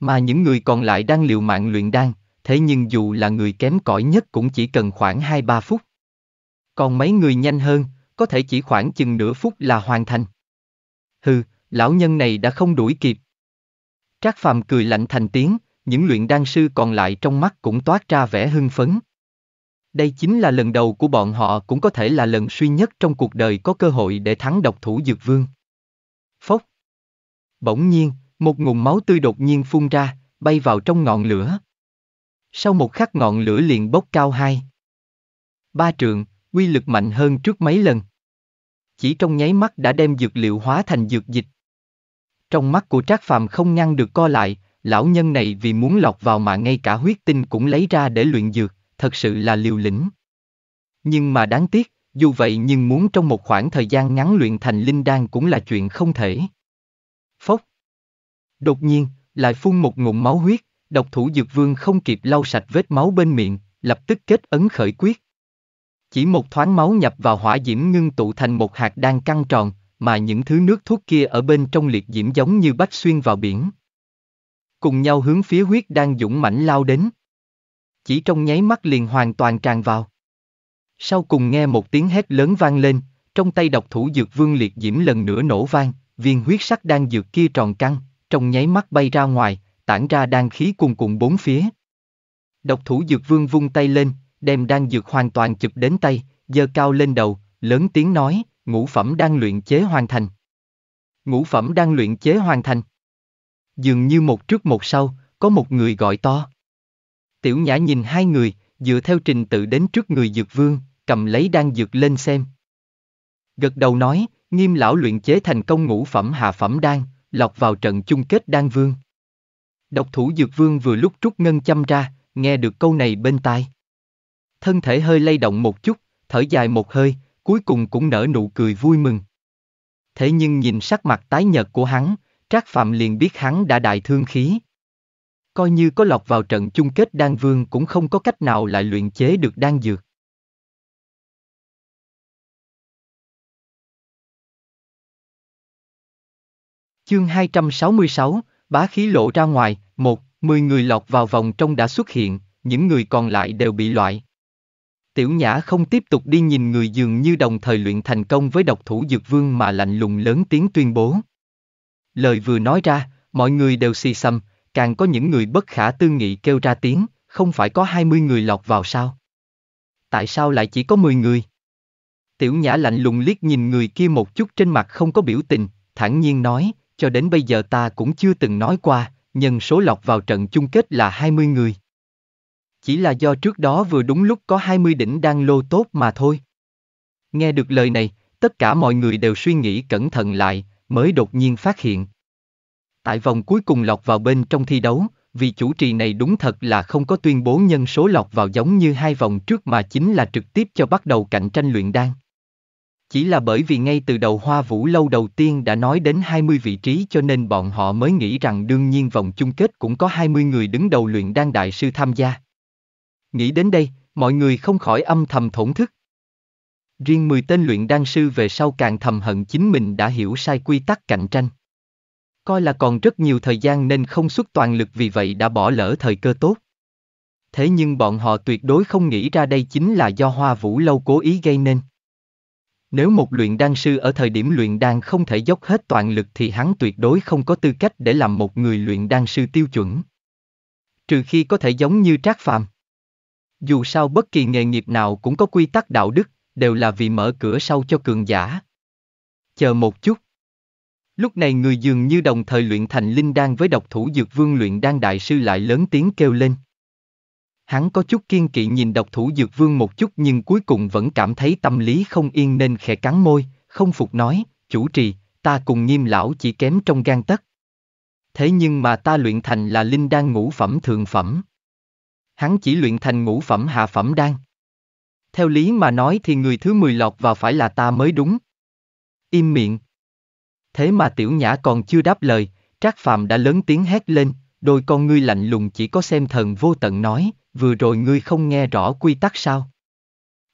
Mà những người còn lại đang liều mạng luyện đan, thế nhưng dù là người kém cỏi nhất cũng chỉ cần khoảng 2-3 phút. Còn mấy người nhanh hơn, có thể chỉ khoảng chừng nửa phút là hoàn thành. Hừ, lão nhân này đã không đuổi kịp. Trác Phàm cười lạnh thành tiếng, những luyện đan sư còn lại trong mắt cũng toát ra vẻ hưng phấn. Đây chính là lần đầu của bọn họ cũng có thể là lần duy nhất trong cuộc đời có cơ hội để thắng độc thủ dược vương. Phốc. Bỗng nhiên, một ngụm máu tươi đột nhiên phun ra, bay vào trong ngọn lửa. Sau một khắc ngọn lửa liền bốc cao hai. Ba trường quy lực mạnh hơn trước mấy lần. Chỉ trong nháy mắt đã đem dược liệu hóa thành dược dịch. Trong mắt của Trác Phàm không ngăn được co lại, lão nhân này vì muốn lọc vào mà ngay cả huyết tinh cũng lấy ra để luyện dược, thật sự là liều lĩnh. Nhưng mà đáng tiếc, dù vậy nhưng muốn trong một khoảng thời gian ngắn luyện thành linh đan cũng là chuyện không thể. Phốc. Đột nhiên, lại phun một ngụm máu huyết, Độc thủ dược vương không kịp lau sạch vết máu bên miệng, lập tức kết ấn khởi quyết. Chỉ một thoáng máu nhập vào hỏa diễm ngưng tụ thành một hạt đang căng tròn, mà những thứ nước thuốc kia ở bên trong liệt diễm giống như bách xuyên vào biển. Cùng nhau hướng phía huyết đang dũng mãnh lao đến. Chỉ trong nháy mắt liền hoàn toàn tràn vào. Sau cùng nghe một tiếng hét lớn vang lên, trong tay độc thủ dược vương liệt diễm lần nữa nổ vang, viên huyết sắc đang dược kia tròn căng, trong nháy mắt bay ra ngoài, tản ra đan khí cuồn cuộn bốn phía. Độc thủ dược vương vung tay lên, đem đan dược hoàn toàn chụp đến tay, giơ cao lên đầu, lớn tiếng nói, ngũ phẩm đang luyện chế hoàn thành. Ngũ phẩm đang luyện chế hoàn thành. Dường như một trước một sau, có một người gọi to. Tiểu nhã nhìn hai người, dựa theo trình tự đến trước người dược vương, cầm lấy đan dược lên xem. Gật đầu nói, nghiêm lão luyện chế thành công ngũ phẩm hạ phẩm đan, lọc vào trận chung kết đan vương. Độc thủ Dược Vương vừa lúc rút ngân chăm ra, nghe được câu này bên tai. Thân thể hơi lay động một chút, thở dài một hơi, cuối cùng cũng nở nụ cười vui mừng. Thế nhưng nhìn sắc mặt tái nhợt của hắn, Trác Phạm liền biết hắn đã đại thương khí. Coi như có lọt vào trận chung kết đan vương cũng không có cách nào lại luyện chế được đan dược. Chương 266, bá khí lộ ra ngoài, một, mười người lọt vào vòng trong đã xuất hiện, những người còn lại đều bị loại. Tiểu Nhã không tiếp tục đi nhìn người dường như đồng thời luyện thành công với độc thủ dược vương mà lạnh lùng lớn tiếng tuyên bố. Lời vừa nói ra, mọi người đều xì xăm, càng có những người bất khả tư nghị kêu ra tiếng, không phải có 20 người lọt vào sao? Tại sao lại chỉ có 10 người? Tiểu Nhã lạnh lùng liếc nhìn người kia một chút trên mặt không có biểu tình, thản nhiên nói, cho đến bây giờ ta cũng chưa từng nói qua, nhân số lọc vào trận chung kết là 20 người. Chỉ là do trước đó vừa đúng lúc có 20 đỉnh đang lô tốt mà thôi. Nghe được lời này, tất cả mọi người đều suy nghĩ cẩn thận lại, mới đột nhiên phát hiện. Tại vòng cuối cùng lọc vào bên trong thi đấu, vì chủ trì này đúng thật là không có tuyên bố nhân số lọc vào giống như hai vòng trước mà chính là trực tiếp cho bắt đầu cạnh tranh luyện đan. Chỉ là bởi vì ngay từ đầu Hoa Vũ lâu đầu tiên đã nói đến 20 vị trí cho nên bọn họ mới nghĩ rằng đương nhiên vòng chung kết cũng có 20 người đứng đầu luyện đan đại sư tham gia. Nghĩ đến đây, mọi người không khỏi âm thầm thổn thức. Riêng 10 tên luyện đan sư về sau càng thầm hận chính mình đã hiểu sai quy tắc cạnh tranh. Coi là còn rất nhiều thời gian nên không xuất toàn lực vì vậy đã bỏ lỡ thời cơ tốt. Thế nhưng bọn họ tuyệt đối không nghĩ ra đây chính là do Hoa Vũ Lâu cố ý gây nên. Nếu một luyện đan sư ở thời điểm luyện đan không thể dốc hết toàn lực thì hắn tuyệt đối không có tư cách để làm một người luyện đan sư tiêu chuẩn. Trừ khi có thể giống như Trác Phàm. Dù sao bất kỳ nghề nghiệp nào cũng có quy tắc đạo đức, đều là vì mở cửa sau cho cường giả. Chờ một chút. Lúc này người dường như đồng thời luyện thành linh đan với độc thủ dược vương luyện đan đại sư lại lớn tiếng kêu lên. Hắn có chút kiên kỵ nhìn độc thủ dược vương một chút nhưng cuối cùng vẫn cảm thấy tâm lý không yên nên khẽ cắn môi, không phục nói, chủ trì, ta cùng nghiêm lão chỉ kém trong gan tất. Thế nhưng mà ta luyện thành là linh đan ngũ phẩm thượng phẩm. Hắn chỉ luyện thành ngũ phẩm hạ phẩm đan. Theo lý mà nói thì người thứ mười lọt vào phải là ta mới đúng. Im miệng. Thế mà tiểu nhã còn chưa đáp lời, Trác Phạm đã lớn tiếng hét lên, đôi con ngươi lạnh lùng chỉ có xem thần vô tận nói, vừa rồi ngươi không nghe rõ quy tắc sao?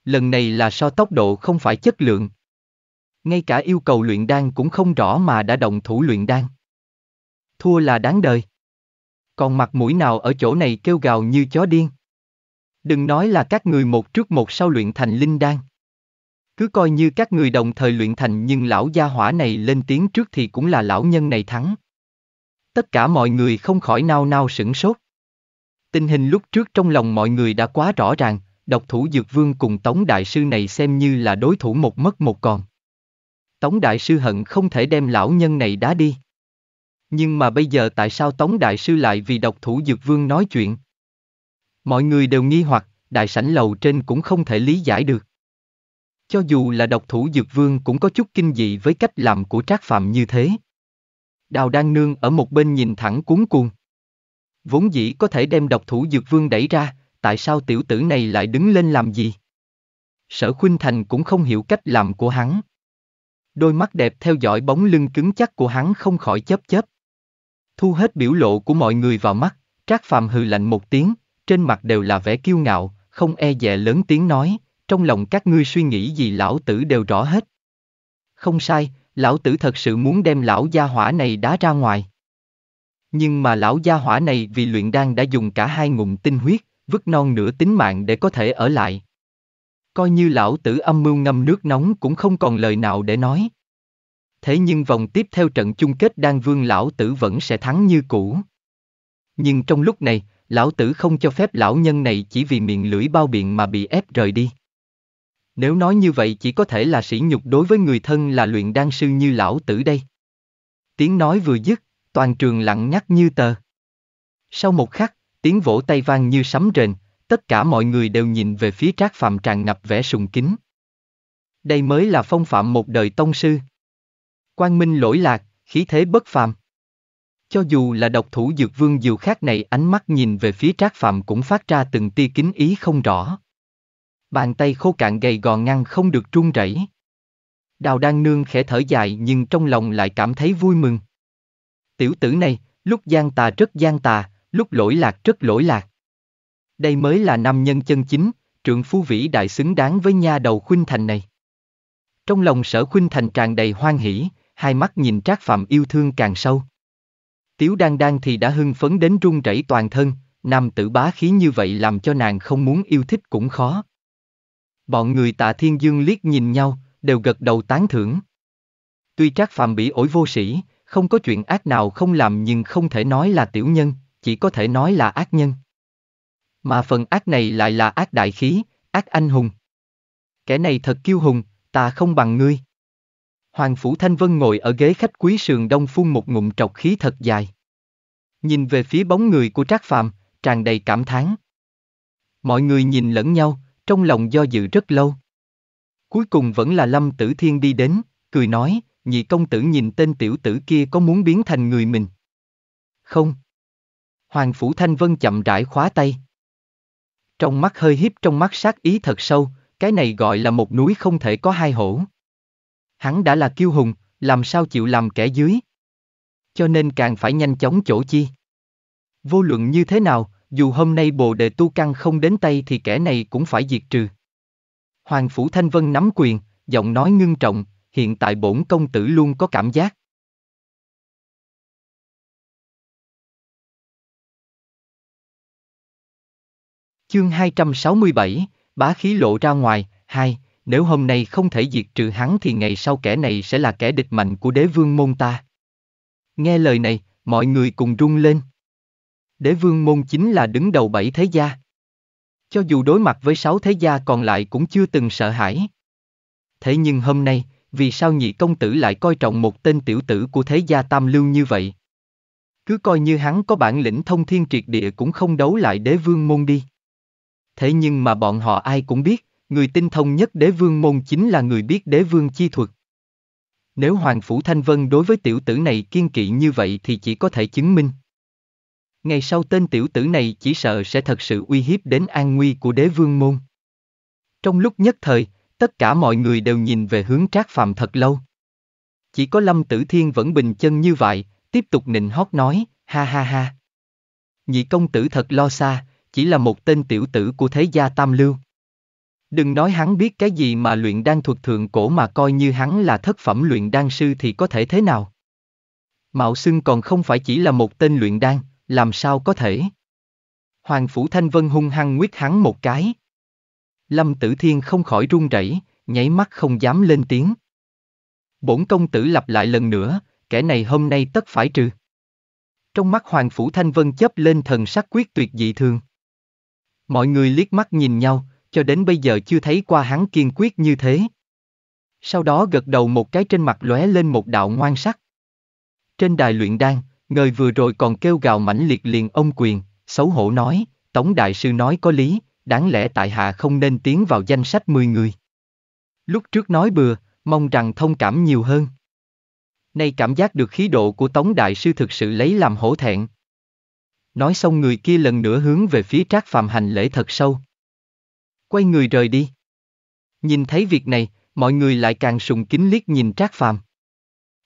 Lần này là so tốc độ không phải chất lượng. Ngay cả yêu cầu luyện đan cũng không rõ mà đã động thủ luyện đan. Thua là đáng đời. Còn mặt mũi nào ở chỗ này kêu gào như chó điên. Đừng nói là các người một trước một sau luyện thành linh đan. Cứ coi như các người đồng thời luyện thành nhưng lão gia hỏa này lên tiếng trước thì cũng là lão nhân này thắng. Tất cả mọi người không khỏi nao nao sửng sốt. Tình hình lúc trước trong lòng mọi người đã quá rõ ràng, độc thủ Dược Vương cùng Tống Đại Sư này xem như là đối thủ một mất một còn. Tống Đại Sư hận không thể đem lão nhân này đá đi. Nhưng mà bây giờ tại sao Tống Đại Sư lại vì độc thủ Dược Vương nói chuyện? Mọi người đều nghi hoặc, đại sảnh lầu trên cũng không thể lý giải được. Cho dù là độc thủ Dược Vương cũng có chút kinh dị với cách làm của Trác Phạm như thế. Đào Đan Nương ở một bên nhìn thẳng cuốn cuồng. Vốn dĩ có thể đem độc thủ dược vương đẩy ra, tại sao tiểu tử này lại đứng lên làm gì? Sở Khuynh Thành cũng không hiểu cách làm của hắn. Đôi mắt đẹp theo dõi bóng lưng cứng chắc của hắn không khỏi chớp chớp. Thu hết biểu lộ của mọi người vào mắt, Trác Phàm hừ lạnh một tiếng, trên mặt đều là vẻ kiêu ngạo, không e dè lớn tiếng nói, trong lòng các ngươi suy nghĩ gì lão tử đều rõ hết. Không sai, lão tử thật sự muốn đem lão gia hỏa này đá ra ngoài. Nhưng mà lão gia hỏa này vì luyện đan đã dùng cả hai ngụm tinh huyết, vứt non nửa tính mạng để có thể ở lại. Coi như lão tử âm mưu ngâm nước nóng cũng không còn lời nào để nói. Thế nhưng vòng tiếp theo trận chung kết đan vương lão tử vẫn sẽ thắng như cũ. Nhưng trong lúc này, lão tử không cho phép lão nhân này chỉ vì miệng lưỡi bao biện mà bị ép rời đi. Nếu nói như vậy chỉ có thể là sỉ nhục đối với người thân là luyện đan sư như lão tử đây. Tiếng nói vừa dứt, toàn trường lặng nhắc như tờ. Sau một khắc, tiếng vỗ tay vang như sấm rền, tất cả mọi người đều nhìn về phía Trác Phạm tràn ngập vẻ sùng kính. Đây mới là phong phạm một đời tông sư. Quang minh lỗi lạc, khí thế bất phàm. Cho dù là độc thủ dược vương diều khác này ánh mắt nhìn về phía trác phạm cũng phát ra từng tia kính ý không rõ. Bàn tay khô cạn gầy gò ngăn không được trung rẩy. Đào đang nương khẽ thở dài nhưng trong lòng lại cảm thấy vui mừng. Tiểu tử này, lúc gian tà rất gian tà, lúc lỗi lạc rất lỗi lạc. Đây mới là nam nhân chân chính, trượng phu vĩ đại xứng đáng với nha đầu khuynh thành này. Trong lòng sở khuynh thành tràn đầy hoan hỉ, hai mắt nhìn trác phạm yêu thương càng sâu. Tiếu đan đan thì đã hưng phấn đến run rẩy toàn thân, nam tử bá khí như vậy làm cho nàng không muốn yêu thích cũng khó. Bọn người tạ thiên dương liếc nhìn nhau, đều gật đầu tán thưởng. Tuy trác phạm bị ổi vô sĩ, không có chuyện ác nào không làm nhưng không thể nói là tiểu nhân, chỉ có thể nói là ác nhân. Mà phần ác này lại là ác đại khí, ác anh hùng. Kẻ này thật kiêu hùng, ta không bằng ngươi. Hoàng Phủ Thanh Vân ngồi ở ghế khách quý sườn đông phun một ngụm trọc khí thật dài. Nhìn về phía bóng người của Trác phạm tràn đầy cảm thán. Mọi người nhìn lẫn nhau, trong lòng do dự rất lâu. Cuối cùng vẫn là Lâm Tử Thiên đi đến, cười nói, nhị công tử nhìn tên tiểu tử kia có muốn biến thành người mình. Không. Hoàng Phủ Thanh Vân chậm rãi khóa tay. Trong mắt hơi híp, trong mắt sát ý thật sâu, cái này gọi là một núi không thể có hai hổ. Hắn đã là kiêu hùng, làm sao chịu làm kẻ dưới. Cho nên càng phải nhanh chóng chỗ chi. Vô luận như thế nào, dù hôm nay bồ đề tu căn không đến tay thì kẻ này cũng phải diệt trừ. Hoàng Phủ Thanh Vân nắm quyền, giọng nói ngưng trọng, hiện tại bổn công tử luôn có cảm giác. Chương 267, bá khí lộ ra ngoài, hai, nếu hôm nay không thể diệt trừ hắn thì ngày sau kẻ này sẽ là kẻ địch mạnh của đế vương môn ta. Nghe lời này, mọi người cùng rung lên. Đế vương môn chính là đứng đầu bảy thế gia. Cho dù đối mặt với sáu thế gia còn lại cũng chưa từng sợ hãi. Thế nhưng hôm nay, vì sao nhị công tử lại coi trọng một tên tiểu tử của thế gia tam lưu như vậy? Cứ coi như hắn có bản lĩnh thông thiên triệt địa cũng không đấu lại đế vương môn đi. Thế nhưng mà bọn họ ai cũng biết, người tinh thông nhất đế vương môn chính là người biết đế vương chi thuật. Nếu Hoàng Phủ Thanh Vân đối với tiểu tử này kiên kỵ như vậy thì chỉ có thể chứng minh. Ngày sau tên tiểu tử này chỉ sợ sẽ thật sự uy hiếp đến an nguy của đế vương môn. Trong lúc nhất thời, Tất cả mọi người đều nhìn về hướng Trác Phàm thật lâu. Chỉ có Lâm Tử Thiên vẫn bình chân như vậy, tiếp tục nịnh hót nói, ha ha ha. Nhị công tử thật lo xa, chỉ là một tên tiểu tử của thế gia Tam Lưu. Đừng nói hắn biết cái gì mà luyện đan thuật thượng cổ mà coi như hắn là thất phẩm luyện đan sư thì có thể thế nào. Mạo xưng còn không phải chỉ là một tên luyện đan, làm sao có thể. Hoàng Phủ Thanh Vân hung hăng nguyết hắn một cái, Lâm Tử Thiên không khỏi run rẩy, nháy mắt không dám lên tiếng. Bổn công tử lặp lại lần nữa, kẻ này hôm nay tất phải trừ. Trong mắt Hoàng Phủ Thanh Vân chớp lên thần sắc quyết tuyệt dị thường. Mọi người liếc mắt nhìn nhau, cho đến bây giờ chưa thấy qua hắn kiên quyết như thế. Sau đó gật đầu một cái trên mặt lóe lên một đạo ngoan sắc. Trên đài luyện đan, người vừa rồi còn kêu gào mãnh liệt liền ông quyền, xấu hổ nói, Tống Đại Sư nói có lý, đáng lẽ tại hạ không nên tiến vào danh sách 10 người. Lúc trước nói bừa, mong rằng thông cảm nhiều hơn. Nay cảm giác được khí độ của Tống Đại Sư thực sự lấy làm hổ thẹn. Nói xong người kia lần nữa hướng về phía Trác Phạm hành lễ thật sâu. Quay người rời đi. Nhìn thấy việc này, mọi người lại càng sùng kính liếc nhìn Trác Phạm.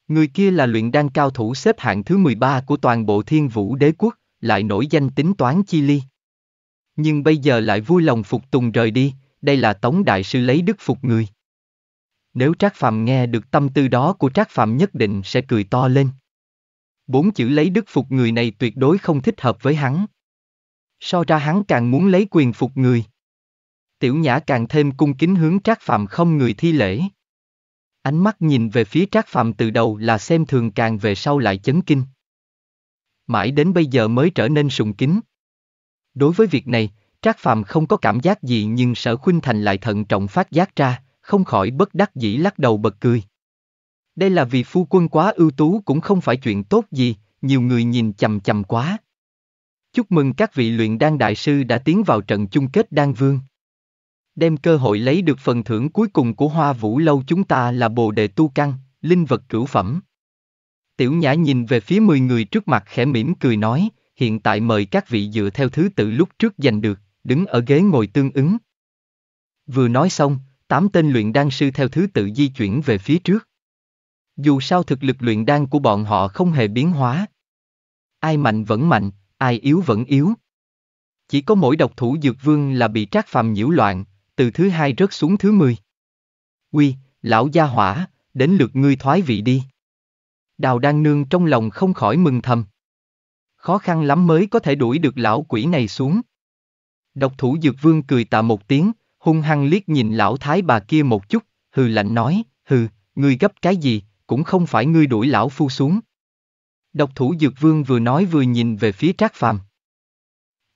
Người kia là luyện đan cao thủ xếp hạng thứ 13 của toàn bộ thiên vũ đế quốc, lại nổi danh tính toán chi ly nhưng bây giờ lại vui lòng phục tùng rời đi, đây là Tống Đại Sư lấy đức phục người. Nếu Trác Phạm nghe được tâm tư đó của Trác Phạm nhất định sẽ cười to lên. Bốn chữ lấy đức phục người này tuyệt đối không thích hợp với hắn. So ra hắn càng muốn lấy quyền phục người. Tiểu Nhã càng thêm cung kính hướng Trác Phạm không người thi lễ. Ánh mắt nhìn về phía Trác Phạm từ đầu là xem thường càng về sau lại chấn kinh. Mãi đến bây giờ mới trở nên sùng kính. Đối với việc này, Trác Phàm không có cảm giác gì nhưng Sở Khuynh Thành lại thận trọng phát giác ra, không khỏi bất đắc dĩ lắc đầu bật cười. Đây là vì phu quân quá ưu tú cũng không phải chuyện tốt gì, nhiều người nhìn chầm chầm quá. Chúc mừng các vị luyện đan đại sư đã tiến vào trận chung kết đan vương. Đem cơ hội lấy được phần thưởng cuối cùng của Hoa Vũ Lâu chúng ta là Bồ Đề Tu Căn, linh vật cửu phẩm. Tiểu Nhã nhìn về phía 10 người trước mặt khẽ mỉm cười nói, Hiện tại mời các vị dựa theo thứ tự lúc trước giành được, đứng ở ghế ngồi tương ứng. Vừa nói xong, tám tên luyện đan sư theo thứ tự di chuyển về phía trước. Dù sao thực lực luyện đan của bọn họ không hề biến hóa. Ai mạnh vẫn mạnh, ai yếu vẫn yếu. Chỉ có mỗi độc thủ dược vương là bị trác phàm nhiễu loạn, từ thứ hai rớt xuống thứ mười. Quy, lão gia hỏa, đến lượt ngươi thoái vị đi. Đào đan nương trong lòng không khỏi mừng thầm khó khăn lắm mới có thể đuổi được lão quỷ này xuống. Độc thủ dược vương cười tà một tiếng, hung hăng liếc nhìn lão thái bà kia một chút, hừ lạnh nói, hừ, ngươi gấp cái gì, cũng không phải ngươi đuổi lão phu xuống. Độc thủ dược vương vừa nói vừa nhìn về phía trác phàm.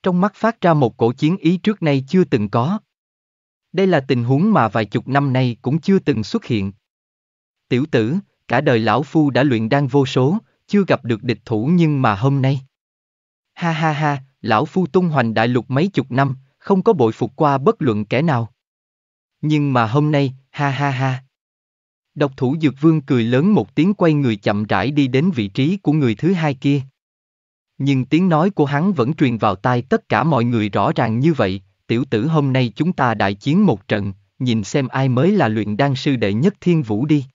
Trong mắt phát ra một cổ chiến ý trước nay chưa từng có. Đây là tình huống mà vài chục năm nay cũng chưa từng xuất hiện. Tiểu tử, cả đời lão phu đã luyện đan vô số, chưa gặp được địch thủ nhưng mà hôm nay. Ha ha ha, lão phu tung hoành đại lục mấy chục năm, không có bội phục qua bất luận kẻ nào. Nhưng mà hôm nay, ha ha ha. Độc thủ dược vương cười lớn một tiếng quay người chậm rãi đi đến vị trí của người thứ hai kia. Nhưng tiếng nói của hắn vẫn truyền vào tai tất cả mọi người rõ ràng như vậy, tiểu tử hôm nay chúng ta đại chiến một trận, nhìn xem ai mới là luyện đan sư đệ nhất thiên vũ đi.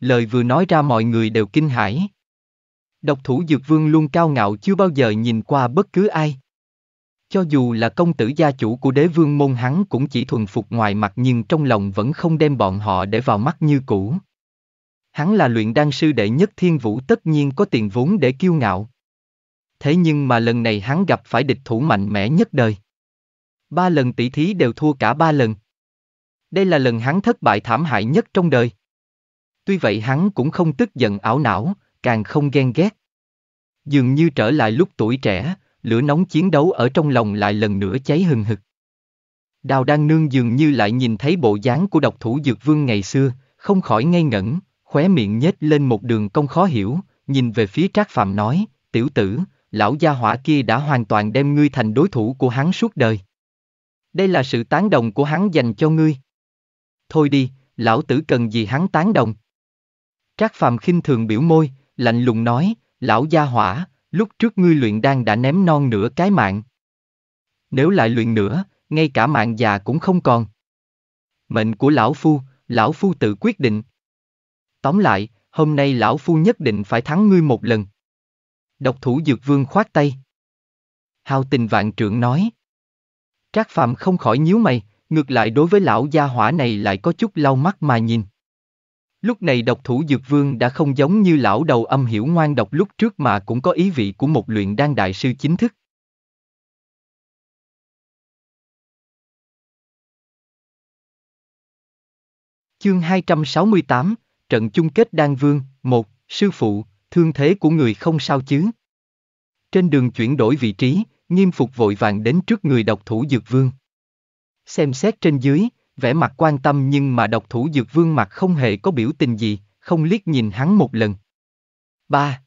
Lời vừa nói ra mọi người đều kinh hãi. Độc thủ Dược Vương luôn cao ngạo chưa bao giờ nhìn qua bất cứ ai. Cho dù là công tử gia chủ của đế vương môn hắn cũng chỉ thuần phục ngoài mặt nhưng trong lòng vẫn không đem bọn họ để vào mắt như cũ. Hắn là luyện đan sư đệ nhất thiên vũ tất nhiên có tiền vốn để kiêu ngạo. Thế nhưng mà lần này hắn gặp phải địch thủ mạnh mẽ nhất đời. Ba lần tỷ thí đều thua cả ba lần. Đây là lần hắn thất bại thảm hại nhất trong đời. Tuy vậy hắn cũng không tức giận ảo não, càng không ghen ghét. Dường như trở lại lúc tuổi trẻ, lửa nóng chiến đấu ở trong lòng lại lần nữa cháy hừng hực. Đào Đan Nương dường như lại nhìn thấy bộ dáng của độc thủ Dược Vương ngày xưa, không khỏi ngây ngẩn, khóe miệng nhếch lên một đường cong khó hiểu, nhìn về phía Trác Phạm nói, tiểu tử, lão gia hỏa kia đã hoàn toàn đem ngươi thành đối thủ của hắn suốt đời. Đây là sự tán đồng của hắn dành cho ngươi. Thôi đi, lão tử cần gì hắn tán đồng. Trác Phạm khinh thường biểu môi, lạnh lùng nói, lão gia hỏa, lúc trước ngươi luyện đan đã ném non nửa cái mạng. Nếu lại luyện nữa, ngay cả mạng già cũng không còn. Mệnh của lão phu, lão phu tự quyết định. Tóm lại, hôm nay lão phu nhất định phải thắng ngươi một lần. Độc thủ dược vương khoát tay. Hào tình vạn trưởng nói. Trác phạm không khỏi nhíu mày, ngược lại đối với lão gia hỏa này lại có chút lau mắt mà nhìn. Lúc này độc thủ Dược Vương đã không giống như lão đầu âm hiểu ngoan độc lúc trước mà cũng có ý vị của một luyện đan đại sư chính thức. Chương 268, Trận chung kết Đan Vương, một Sư phụ, thương thế của người không sao chứ. Trên đường chuyển đổi vị trí, nghiêm phục vội vàng đến trước người độc thủ Dược Vương. Xem xét trên dưới, vẻ mặt quan tâm nhưng mà độc thủ dược vương mặt không hề có biểu tình gì, không liếc nhìn hắn một lần. 3.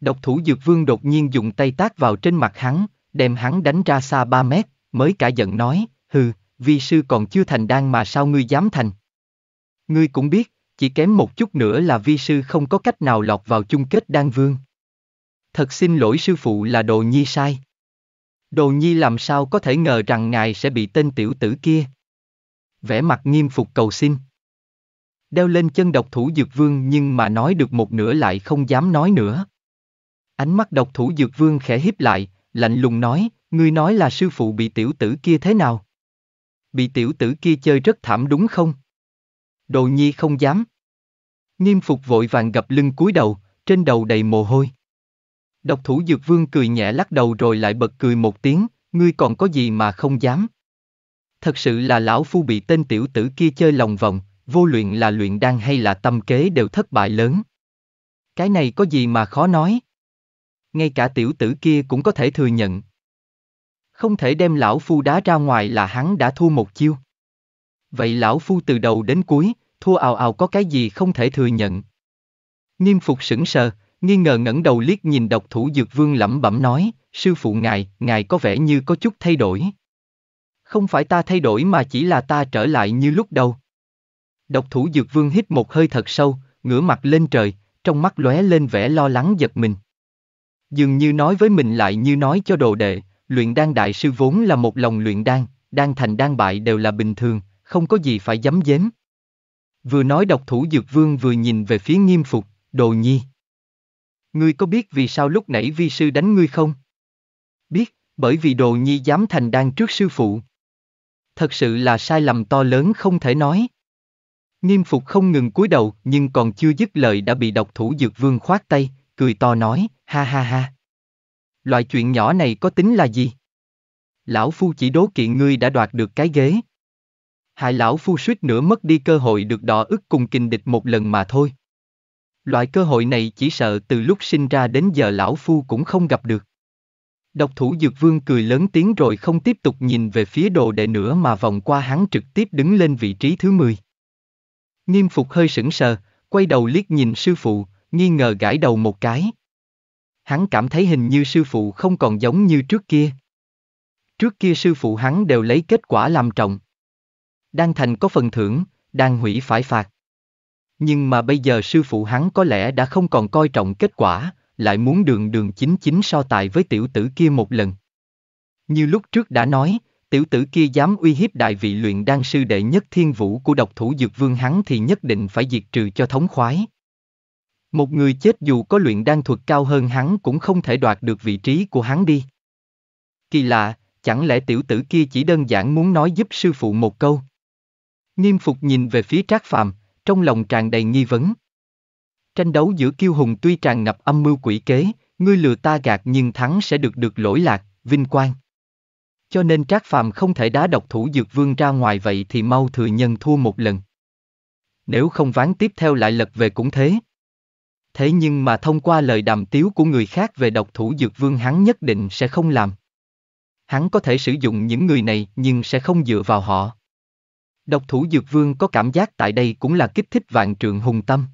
Độc thủ dược vương đột nhiên dùng tay tác vào trên mặt hắn, đem hắn đánh ra xa 3 mét, mới cả giận nói, hừ, vi sư còn chưa thành đan mà sao ngươi dám thành. Ngươi cũng biết, chỉ kém một chút nữa là vi sư không có cách nào lọt vào chung kết đan vương. Thật xin lỗi sư phụ là đồ nhi sai. Đồ nhi làm sao có thể ngờ rằng ngài sẽ bị tên tiểu tử kia vẻ mặt nghiêm phục cầu xin. Đeo lên chân độc thủ dược vương nhưng mà nói được một nửa lại không dám nói nữa. Ánh mắt độc thủ dược vương khẽ híp lại, lạnh lùng nói, ngươi nói là sư phụ bị tiểu tử kia thế nào? Bị tiểu tử kia chơi rất thảm đúng không? Đồ nhi không dám. Nghiêm phục vội vàng gập lưng cúi đầu, trên đầu đầy mồ hôi. Độc thủ dược vương cười nhẹ lắc đầu rồi lại bật cười một tiếng, ngươi còn có gì mà không dám thật sự là lão phu bị tên tiểu tử kia chơi lòng vòng, vô luyện là luyện đan hay là tâm kế đều thất bại lớn. Cái này có gì mà khó nói. Ngay cả tiểu tử kia cũng có thể thừa nhận. Không thể đem lão phu đá ra ngoài là hắn đã thua một chiêu. Vậy lão phu từ đầu đến cuối, thua ào ào có cái gì không thể thừa nhận. Nghiêm phục sững sờ, nghi ngờ ngẩng đầu liếc nhìn độc thủ dược vương lẩm bẩm nói, sư phụ ngài, ngài có vẻ như có chút thay đổi. Không phải ta thay đổi mà chỉ là ta trở lại như lúc đầu. Độc thủ dược vương hít một hơi thật sâu, ngửa mặt lên trời, trong mắt lóe lên vẻ lo lắng giật mình. Dường như nói với mình lại như nói cho đồ đệ, luyện đan đại sư vốn là một lòng luyện đan, đan thành đan bại đều là bình thường, không có gì phải dám dếm. Vừa nói độc thủ dược vương vừa nhìn về phía nghiêm phục, đồ nhi. Ngươi có biết vì sao lúc nãy vi sư đánh ngươi không? Biết, bởi vì đồ nhi dám thành đan trước sư phụ thật sự là sai lầm to lớn không thể nói. Nghiêm phục không ngừng cúi đầu nhưng còn chưa dứt lời đã bị độc thủ dược vương khoát tay, cười to nói, ha ha ha. Loại chuyện nhỏ này có tính là gì? Lão Phu chỉ đố kiện ngươi đã đoạt được cái ghế. Hại Lão Phu suýt nữa mất đi cơ hội được đỏ ức cùng kinh địch một lần mà thôi. Loại cơ hội này chỉ sợ từ lúc sinh ra đến giờ Lão Phu cũng không gặp được. Độc thủ dược vương cười lớn tiếng rồi không tiếp tục nhìn về phía đồ đệ nữa mà vòng qua hắn trực tiếp đứng lên vị trí thứ 10. Nghiêm phục hơi sững sờ, quay đầu liếc nhìn sư phụ, nghi ngờ gãi đầu một cái. Hắn cảm thấy hình như sư phụ không còn giống như trước kia. Trước kia sư phụ hắn đều lấy kết quả làm trọng. Đang thành có phần thưởng, đang hủy phải phạt. Nhưng mà bây giờ sư phụ hắn có lẽ đã không còn coi trọng kết quả, lại muốn đường đường chính chính so tài với tiểu tử kia một lần. Như lúc trước đã nói, tiểu tử kia dám uy hiếp đại vị luyện đan sư đệ nhất thiên vũ của độc thủ dược vương hắn thì nhất định phải diệt trừ cho thống khoái. Một người chết dù có luyện đan thuật cao hơn hắn cũng không thể đoạt được vị trí của hắn đi. Kỳ lạ, chẳng lẽ tiểu tử kia chỉ đơn giản muốn nói giúp sư phụ một câu? Nghiêm phục nhìn về phía trác phàm, trong lòng tràn đầy nghi vấn. Tranh đấu giữa kiêu hùng tuy tràn ngập âm mưu quỷ kế, ngươi lừa ta gạt nhưng thắng sẽ được được lỗi lạc, vinh quang. Cho nên Trác Phàm không thể đá độc thủ Dược Vương ra ngoài vậy thì mau thừa nhân thua một lần. Nếu không ván tiếp theo lại lật về cũng thế. Thế nhưng mà thông qua lời đàm tiếu của người khác về độc thủ Dược Vương hắn nhất định sẽ không làm. Hắn có thể sử dụng những người này nhưng sẽ không dựa vào họ. Độc thủ Dược Vương có cảm giác tại đây cũng là kích thích vạn trượng hùng tâm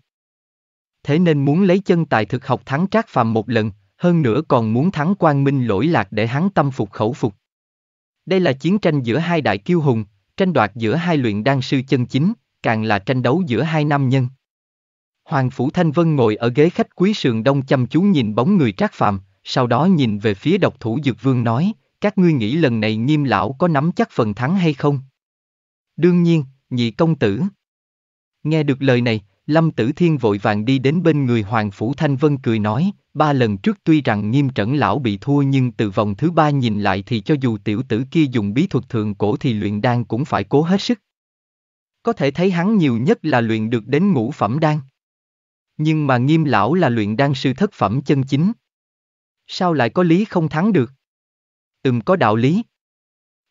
thế nên muốn lấy chân tài thực học thắng Trác Phàm một lần, hơn nữa còn muốn thắng Quang Minh lỗi lạc để hắn tâm phục khẩu phục. Đây là chiến tranh giữa hai đại kiêu hùng, tranh đoạt giữa hai luyện đan sư chân chính, càng là tranh đấu giữa hai nam nhân. Hoàng Phủ Thanh Vân ngồi ở ghế khách quý sườn đông chăm chú nhìn bóng người Trác Phàm, sau đó nhìn về phía độc thủ Dược Vương nói, các ngươi nghĩ lần này nghiêm lão có nắm chắc phần thắng hay không? Đương nhiên, nhị công tử. Nghe được lời này, Lâm Tử Thiên vội vàng đi đến bên người Hoàng Phủ Thanh Vân cười nói, ba lần trước tuy rằng nghiêm trẩn lão bị thua nhưng từ vòng thứ ba nhìn lại thì cho dù tiểu tử kia dùng bí thuật thường cổ thì luyện đan cũng phải cố hết sức. Có thể thấy hắn nhiều nhất là luyện được đến ngũ phẩm đan. Nhưng mà nghiêm lão là luyện đan sư thất phẩm chân chính. Sao lại có lý không thắng được? Ừm có đạo lý.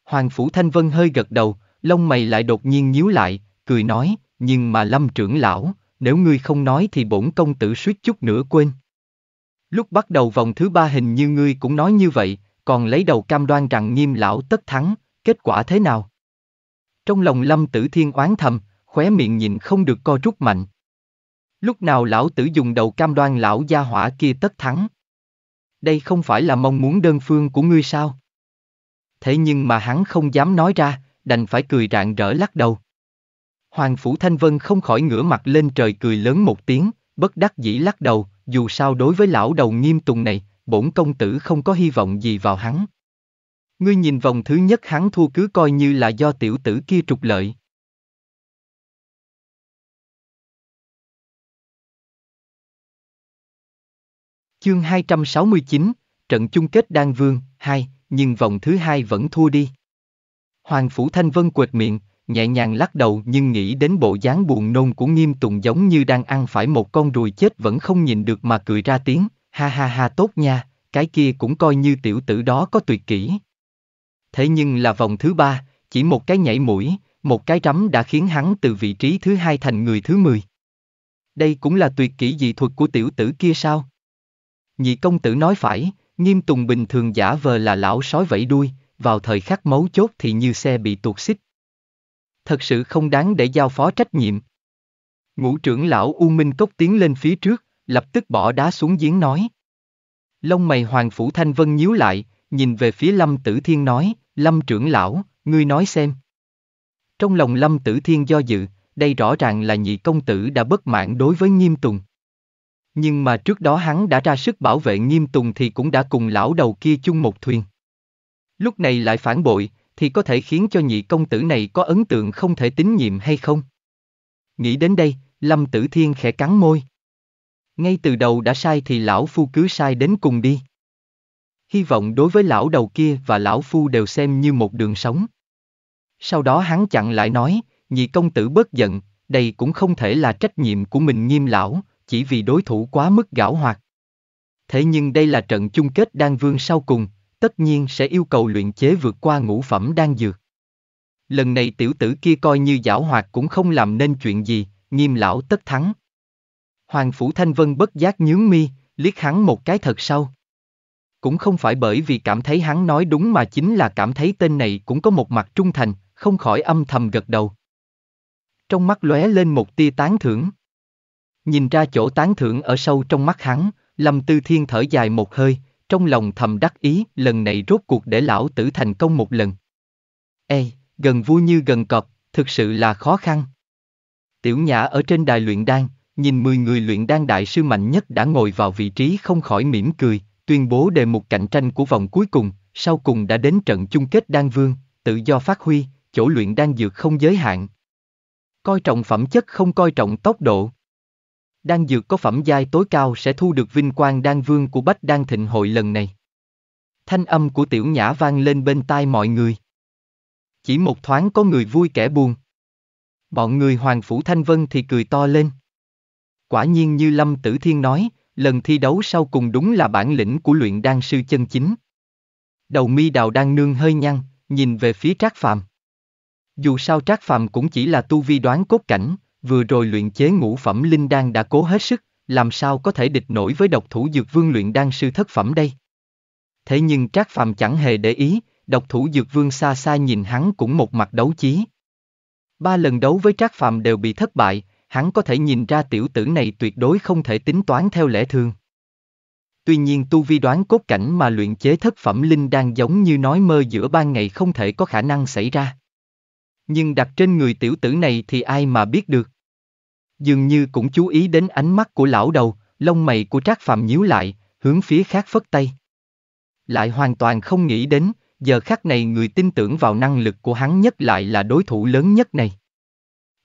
Hoàng Phủ Thanh Vân hơi gật đầu, lông mày lại đột nhiên nhíu lại, cười nói, nhưng mà lâm trưởng lão, nếu ngươi không nói thì bổn công tử suýt chút nữa quên. Lúc bắt đầu vòng thứ ba hình như ngươi cũng nói như vậy, còn lấy đầu cam đoan rằng nghiêm lão tất thắng, kết quả thế nào? Trong lòng lâm tử thiên oán thầm, khóe miệng nhìn không được co rút mạnh. Lúc nào lão tử dùng đầu cam đoan lão gia hỏa kia tất thắng? Đây không phải là mong muốn đơn phương của ngươi sao? Thế nhưng mà hắn không dám nói ra, đành phải cười rạng rỡ lắc đầu. Hoàng Phủ Thanh Vân không khỏi ngửa mặt lên trời cười lớn một tiếng, bất đắc dĩ lắc đầu, dù sao đối với lão đầu nghiêm tùng này, bổn công tử không có hy vọng gì vào hắn. Ngươi nhìn vòng thứ nhất hắn thua cứ coi như là do tiểu tử kia trục lợi. Chương 269, trận chung kết đan vương, 2, nhưng vòng thứ hai vẫn thua đi. Hoàng Phủ Thanh Vân quệt miệng, nhẹ nhàng lắc đầu nhưng nghĩ đến bộ dáng buồn nôn của nghiêm tùng giống như đang ăn phải một con ruồi chết vẫn không nhìn được mà cười ra tiếng, ha ha ha tốt nha, cái kia cũng coi như tiểu tử đó có tuyệt kỹ. Thế nhưng là vòng thứ ba, chỉ một cái nhảy mũi, một cái rắm đã khiến hắn từ vị trí thứ hai thành người thứ mười Đây cũng là tuyệt kỹ dị thuật của tiểu tử kia sao? Nhị công tử nói phải, nghiêm tùng bình thường giả vờ là lão sói vẫy đuôi, vào thời khắc mấu chốt thì như xe bị tuột xích, thật sự không đáng để giao phó trách nhiệm. Ngũ trưởng lão U Minh Cốc tiến lên phía trước, lập tức bỏ đá xuống giếng nói. Lông mày Hoàng Phủ Thanh Vân nhíu lại, nhìn về phía Lâm Tử Thiên nói, Lâm trưởng lão, ngươi nói xem. Trong lòng Lâm Tử Thiên do dự, đây rõ ràng là nhị công tử đã bất mãn đối với Nghiêm Tùng. Nhưng mà trước đó hắn đã ra sức bảo vệ Nghiêm Tùng thì cũng đã cùng lão đầu kia chung một thuyền. Lúc này lại phản bội, thì có thể khiến cho nhị công tử này có ấn tượng không thể tín nhiệm hay không? Nghĩ đến đây, Lâm Tử Thiên khẽ cắn môi. Ngay từ đầu đã sai thì lão phu cứ sai đến cùng đi. Hy vọng đối với lão đầu kia và lão phu đều xem như một đường sống. Sau đó hắn chặn lại nói, nhị công tử bớt giận, đây cũng không thể là trách nhiệm của mình nghiêm lão, chỉ vì đối thủ quá mức gảo hoạt. Thế nhưng đây là trận chung kết đan vương sau cùng, tất nhiên sẽ yêu cầu luyện chế vượt qua ngũ phẩm đang dược. Lần này tiểu tử kia coi như giảo hoạt cũng không làm nên chuyện gì, nghiêm lão tất thắng. Hoàng Phủ Thanh Vân bất giác nhướng mi, liếc hắn một cái thật sâu. Cũng không phải bởi vì cảm thấy hắn nói đúng mà chính là cảm thấy tên này cũng có một mặt trung thành, không khỏi âm thầm gật đầu. Trong mắt lóe lên một tia tán thưởng. Nhìn ra chỗ tán thưởng ở sâu trong mắt hắn, Lâm Tư Thiên thở dài một hơi, trong lòng thầm đắc ý, lần này rốt cuộc để lão tử thành công một lần. Ê, gần vui như gần cọp, thực sự là khó khăn. Tiểu Nhã ở trên đài luyện đan, nhìn 10 người luyện đan đại sư mạnh nhất đã ngồi vào vị trí không khỏi mỉm cười, tuyên bố đề mục cạnh tranh của vòng cuối cùng, sau cùng đã đến trận chung kết đan vương, tự do phát huy, chỗ luyện đan dược không giới hạn. Coi trọng phẩm chất không coi trọng tốc độ đan dược có phẩm giai tối cao sẽ thu được vinh quang đan vương của Bách Đan Thịnh hội lần này. Thanh âm của tiểu nhã vang lên bên tai mọi người. Chỉ một thoáng có người vui kẻ buồn. Bọn người Hoàng Phủ Thanh Vân thì cười to lên. Quả nhiên như Lâm Tử Thiên nói, lần thi đấu sau cùng đúng là bản lĩnh của luyện đan sư chân chính. Đầu mi đào đang nương hơi nhăn, nhìn về phía Trác Phàm. Dù sao Trác Phàm cũng chỉ là tu vi đoán cốt cảnh, vừa rồi luyện chế ngũ phẩm linh đan đã cố hết sức, làm sao có thể địch nổi với độc thủ dược vương luyện đan sư thất phẩm đây. Thế nhưng Trác Phàm chẳng hề để ý, độc thủ dược vương xa xa nhìn hắn cũng một mặt đấu chí. Ba lần đấu với Trác Phàm đều bị thất bại, hắn có thể nhìn ra tiểu tử này tuyệt đối không thể tính toán theo lẽ thường. Tuy nhiên tu vi đoán cốt cảnh mà luyện chế thất phẩm linh đan giống như nói mơ giữa ban ngày không thể có khả năng xảy ra nhưng đặt trên người tiểu tử này thì ai mà biết được. Dường như cũng chú ý đến ánh mắt của lão đầu, lông mày của Trác Phạm nhíu lại, hướng phía khác phất tay. Lại hoàn toàn không nghĩ đến, giờ khắc này người tin tưởng vào năng lực của hắn nhất lại là đối thủ lớn nhất này.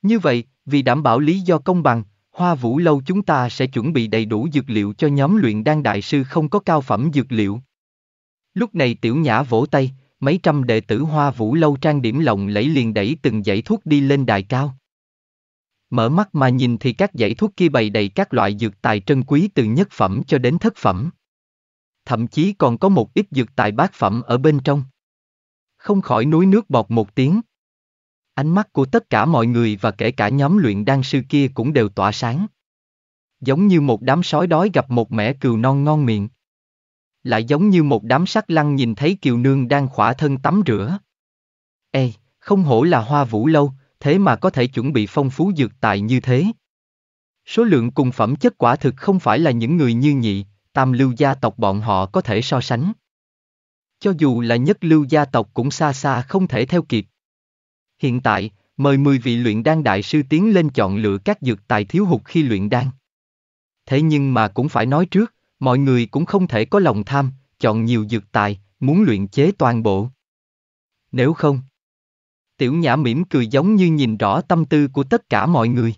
Như vậy, vì đảm bảo lý do công bằng, Hoa Vũ lâu chúng ta sẽ chuẩn bị đầy đủ dược liệu cho nhóm luyện đan đại sư không có cao phẩm dược liệu. Lúc này tiểu nhã vỗ tay, mấy trăm đệ tử hoa vũ lâu trang điểm lồng lẫy liền đẩy từng dãy thuốc đi lên đài cao. Mở mắt mà nhìn thì các dãy thuốc kia bày đầy các loại dược tài trân quý từ nhất phẩm cho đến thất phẩm. Thậm chí còn có một ít dược tài bát phẩm ở bên trong. Không khỏi núi nước bọt một tiếng. Ánh mắt của tất cả mọi người và kể cả nhóm luyện đan sư kia cũng đều tỏa sáng. Giống như một đám sói đói gặp một mẻ cừu non ngon miệng lại giống như một đám sắc lăng nhìn thấy kiều nương đang khỏa thân tắm rửa. Ê, không hổ là hoa vũ lâu, thế mà có thể chuẩn bị phong phú dược tài như thế. Số lượng cùng phẩm chất quả thực không phải là những người như nhị, tam lưu gia tộc bọn họ có thể so sánh. Cho dù là nhất lưu gia tộc cũng xa xa không thể theo kịp. Hiện tại, mời 10 vị luyện đan đại sư tiến lên chọn lựa các dược tài thiếu hụt khi luyện đan. Thế nhưng mà cũng phải nói trước, Mọi người cũng không thể có lòng tham, chọn nhiều dược tài, muốn luyện chế toàn bộ. Nếu không, tiểu nhã mỉm cười giống như nhìn rõ tâm tư của tất cả mọi người.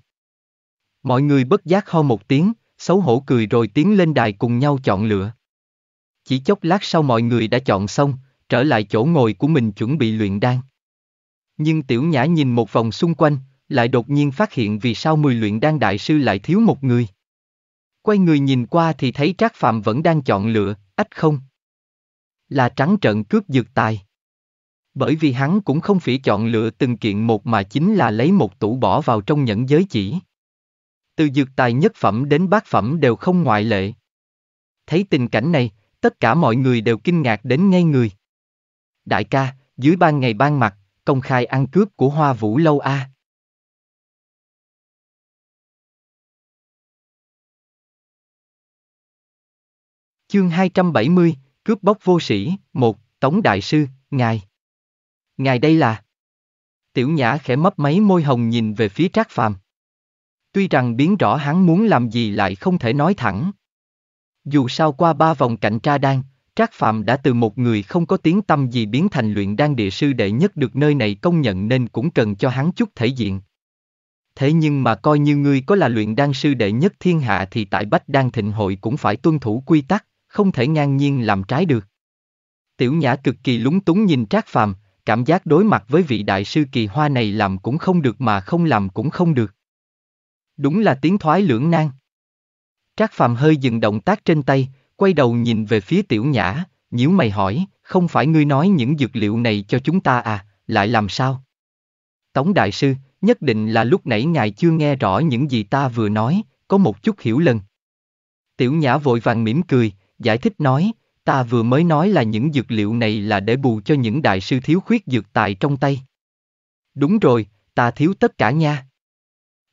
Mọi người bất giác ho một tiếng, xấu hổ cười rồi tiến lên đài cùng nhau chọn lựa. Chỉ chốc lát sau mọi người đã chọn xong, trở lại chỗ ngồi của mình chuẩn bị luyện đan. Nhưng tiểu nhã nhìn một vòng xung quanh, lại đột nhiên phát hiện vì sao mười luyện đan đại sư lại thiếu một người. Quay người nhìn qua thì thấy Trác Phạm vẫn đang chọn lựa, ách không. Là trắng trợn cướp dược tài. Bởi vì hắn cũng không phải chọn lựa từng kiện một mà chính là lấy một tủ bỏ vào trong nhẫn giới chỉ. Từ dược tài nhất phẩm đến bát phẩm đều không ngoại lệ. Thấy tình cảnh này, tất cả mọi người đều kinh ngạc đến ngay người. Đại ca, dưới ban ngày ban mặt, công khai ăn cướp của hoa vũ lâu a. À. Chương 270, Cướp bóc vô sĩ, một Tống Đại Sư, Ngài. Ngài đây là... Tiểu Nhã khẽ mấp máy môi hồng nhìn về phía Trác Phàm. Tuy rằng biến rõ hắn muốn làm gì lại không thể nói thẳng. Dù sao qua ba vòng cạnh tra đan, Trác Phạm đã từ một người không có tiếng tâm gì biến thành luyện đan địa sư đệ nhất được nơi này công nhận nên cũng cần cho hắn chút thể diện. Thế nhưng mà coi như ngươi có là luyện đan sư đệ nhất thiên hạ thì tại Bách Đan Thịnh Hội cũng phải tuân thủ quy tắc không thể ngang nhiên làm trái được. Tiểu Nhã cực kỳ lúng túng nhìn Trác Phàm, cảm giác đối mặt với vị đại sư kỳ hoa này làm cũng không được mà không làm cũng không được. Đúng là tiếng thoái lưỡng nan. Trác Phàm hơi dừng động tác trên tay, quay đầu nhìn về phía Tiểu Nhã, nhíu mày hỏi, không phải ngươi nói những dược liệu này cho chúng ta à, lại làm sao? Tống đại sư, nhất định là lúc nãy ngài chưa nghe rõ những gì ta vừa nói, có một chút hiểu lầm. Tiểu Nhã vội vàng mỉm cười, giải thích nói, ta vừa mới nói là những dược liệu này là để bù cho những đại sư thiếu khuyết dược tài trong tay. Đúng rồi, ta thiếu tất cả nha.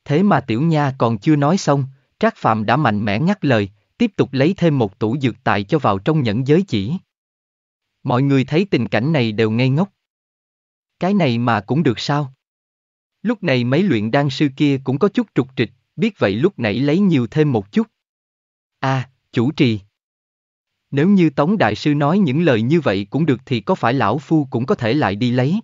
Thế mà tiểu nha còn chưa nói xong, Trác Phạm đã mạnh mẽ ngắt lời, tiếp tục lấy thêm một tủ dược tài cho vào trong nhẫn giới chỉ. Mọi người thấy tình cảnh này đều ngây ngốc. Cái này mà cũng được sao? Lúc này mấy luyện đan sư kia cũng có chút trục trịch, biết vậy lúc nãy lấy nhiều thêm một chút. À, chủ trì. Nếu như Tống Đại Sư nói những lời như vậy cũng được thì có phải lão phu cũng có thể lại đi lấy.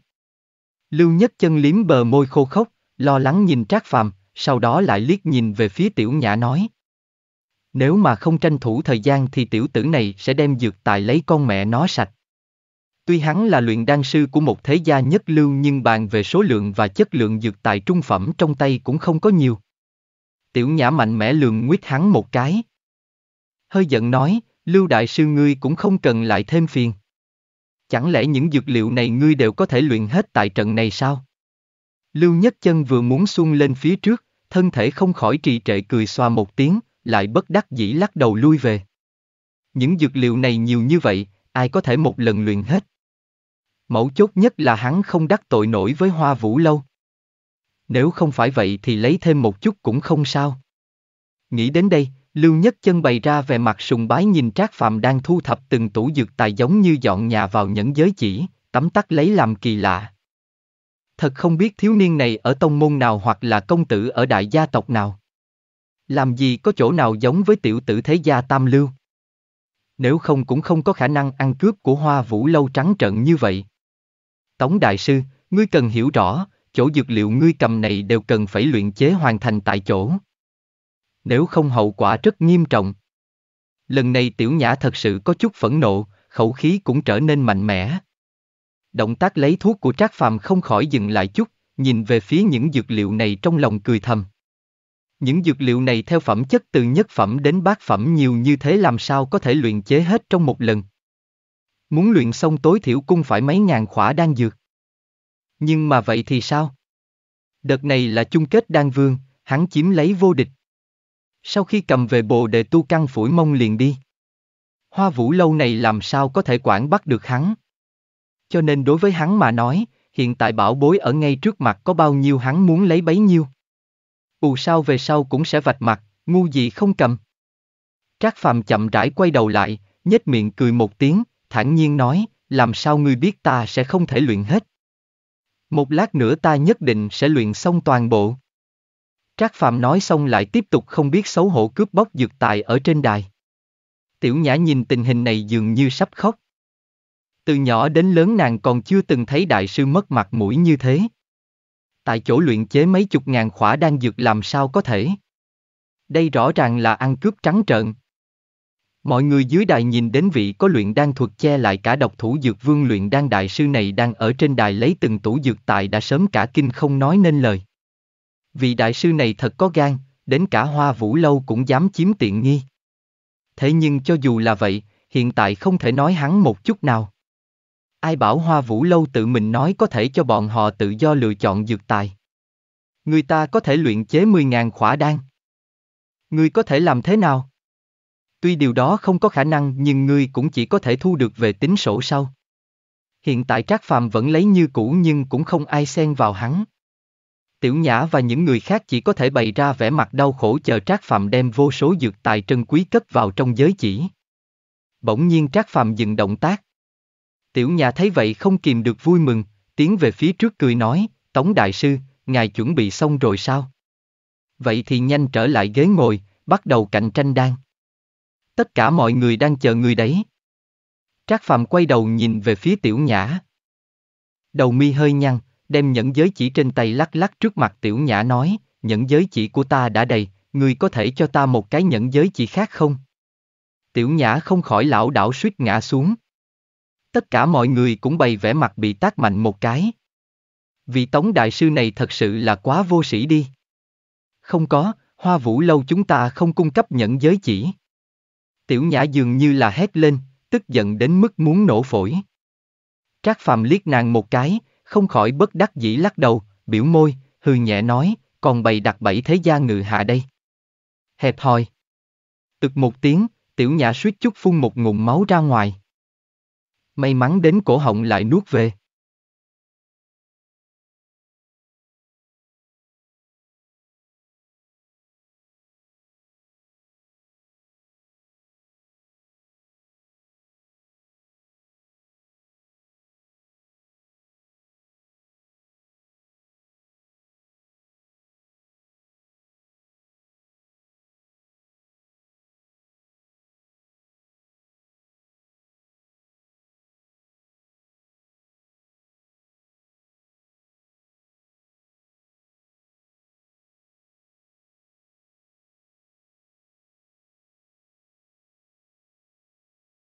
Lưu Nhất Chân liếm bờ môi khô khốc, lo lắng nhìn Trác Phàm, sau đó lại liếc nhìn về phía Tiểu Nhã nói. Nếu mà không tranh thủ thời gian thì tiểu tử này sẽ đem dược tài lấy con mẹ nó sạch. Tuy hắn là luyện đan sư của một thế gia nhất lưu nhưng bàn về số lượng và chất lượng dược tài trung phẩm trong tay cũng không có nhiều. Tiểu Nhã mạnh mẽ lường nguyết hắn một cái. Hơi giận nói, Lưu đại sư ngươi cũng không cần lại thêm phiền. Chẳng lẽ những dược liệu này ngươi đều có thể luyện hết tại trận này sao? Lưu nhất chân vừa muốn xung lên phía trước, thân thể không khỏi trì trệ cười xoa một tiếng, lại bất đắc dĩ lắc đầu lui về. Những dược liệu này nhiều như vậy, ai có thể một lần luyện hết? Mẫu chốt nhất là hắn không đắc tội nổi với hoa vũ lâu. Nếu không phải vậy thì lấy thêm một chút cũng không sao. Nghĩ đến đây, Lưu Nhất Chân bày ra về mặt sùng bái nhìn Trác Phạm đang thu thập từng tủ dược tài giống như dọn nhà vào nhẫn giới chỉ, tấm tắc lấy làm kỳ lạ. Thật không biết thiếu niên này ở tông môn nào hoặc là công tử ở đại gia tộc nào. Làm gì có chỗ nào giống với tiểu tử thế gia Tam Lưu. Nếu không cũng không có khả năng ăn cướp của hoa vũ lâu trắng trợn như vậy. Tống Đại Sư, ngươi cần hiểu rõ, chỗ dược liệu ngươi cầm này đều cần phải luyện chế hoàn thành tại chỗ nếu không hậu quả rất nghiêm trọng. Lần này tiểu nhã thật sự có chút phẫn nộ, khẩu khí cũng trở nên mạnh mẽ. Động tác lấy thuốc của Trác Phàm không khỏi dừng lại chút, nhìn về phía những dược liệu này trong lòng cười thầm. Những dược liệu này theo phẩm chất từ nhất phẩm đến bát phẩm nhiều như thế làm sao có thể luyện chế hết trong một lần. Muốn luyện xong tối thiểu cung phải mấy ngàn khỏa đan dược. Nhưng mà vậy thì sao? Đợt này là chung kết đan vương, hắn chiếm lấy vô địch, sau khi cầm về bồ đề tu căn phủi mông liền đi. Hoa vũ lâu này làm sao có thể quản bắt được hắn. Cho nên đối với hắn mà nói, hiện tại bảo bối ở ngay trước mặt có bao nhiêu hắn muốn lấy bấy nhiêu. Ù sao về sau cũng sẽ vạch mặt, ngu gì không cầm. Trác phàm chậm rãi quay đầu lại, nhếch miệng cười một tiếng, thản nhiên nói, làm sao ngươi biết ta sẽ không thể luyện hết. Một lát nữa ta nhất định sẽ luyện xong toàn bộ. Trác Phạm nói xong lại tiếp tục không biết xấu hổ cướp bóc dược tài ở trên đài. Tiểu Nhã nhìn tình hình này dường như sắp khóc. Từ nhỏ đến lớn nàng còn chưa từng thấy đại sư mất mặt mũi như thế. Tại chỗ luyện chế mấy chục ngàn khỏa đang dược làm sao có thể. Đây rõ ràng là ăn cướp trắng trợn. Mọi người dưới đài nhìn đến vị có luyện đang thuật che lại cả độc thủ dược vương luyện đan đại sư này đang ở trên đài lấy từng tủ dược tài đã sớm cả kinh không nói nên lời vị đại sư này thật có gan, đến cả hoa vũ lâu cũng dám chiếm tiện nghi. Thế nhưng cho dù là vậy, hiện tại không thể nói hắn một chút nào. Ai bảo hoa vũ lâu tự mình nói có thể cho bọn họ tự do lựa chọn dược tài. Người ta có thể luyện chế 10.000 khỏa đan. Ngươi có thể làm thế nào? Tuy điều đó không có khả năng nhưng ngươi cũng chỉ có thể thu được về tính sổ sau. Hiện tại Trác Phàm vẫn lấy như cũ nhưng cũng không ai xen vào hắn. Tiểu Nhã và những người khác chỉ có thể bày ra vẻ mặt đau khổ chờ Trác Phạm đem vô số dược tài trân quý cất vào trong giới chỉ. Bỗng nhiên Trác Phạm dừng động tác. Tiểu Nhã thấy vậy không kìm được vui mừng, tiến về phía trước cười nói, Tống Đại Sư, ngài chuẩn bị xong rồi sao? Vậy thì nhanh trở lại ghế ngồi, bắt đầu cạnh tranh đan. Tất cả mọi người đang chờ người đấy. Trác Phạm quay đầu nhìn về phía Tiểu Nhã. Đầu mi hơi nhăn, đem nhẫn giới chỉ trên tay lắc lắc trước mặt tiểu nhã nói, nhẫn giới chỉ của ta đã đầy, người có thể cho ta một cái nhẫn giới chỉ khác không? Tiểu nhã không khỏi lão đảo suýt ngã xuống. Tất cả mọi người cũng bày vẻ mặt bị tác mạnh một cái. Vị tống đại sư này thật sự là quá vô sĩ đi. Không có, hoa vũ lâu chúng ta không cung cấp nhẫn giới chỉ. Tiểu nhã dường như là hét lên, tức giận đến mức muốn nổ phổi. Trác phàm liếc nàng một cái, không khỏi bất đắc dĩ lắc đầu, biểu môi, hừ nhẹ nói, còn bày đặt bảy thế gia ngự hạ đây. Hẹp hòi. Tực một tiếng, tiểu nhã suýt chút phun một ngụm máu ra ngoài. May mắn đến cổ họng lại nuốt về.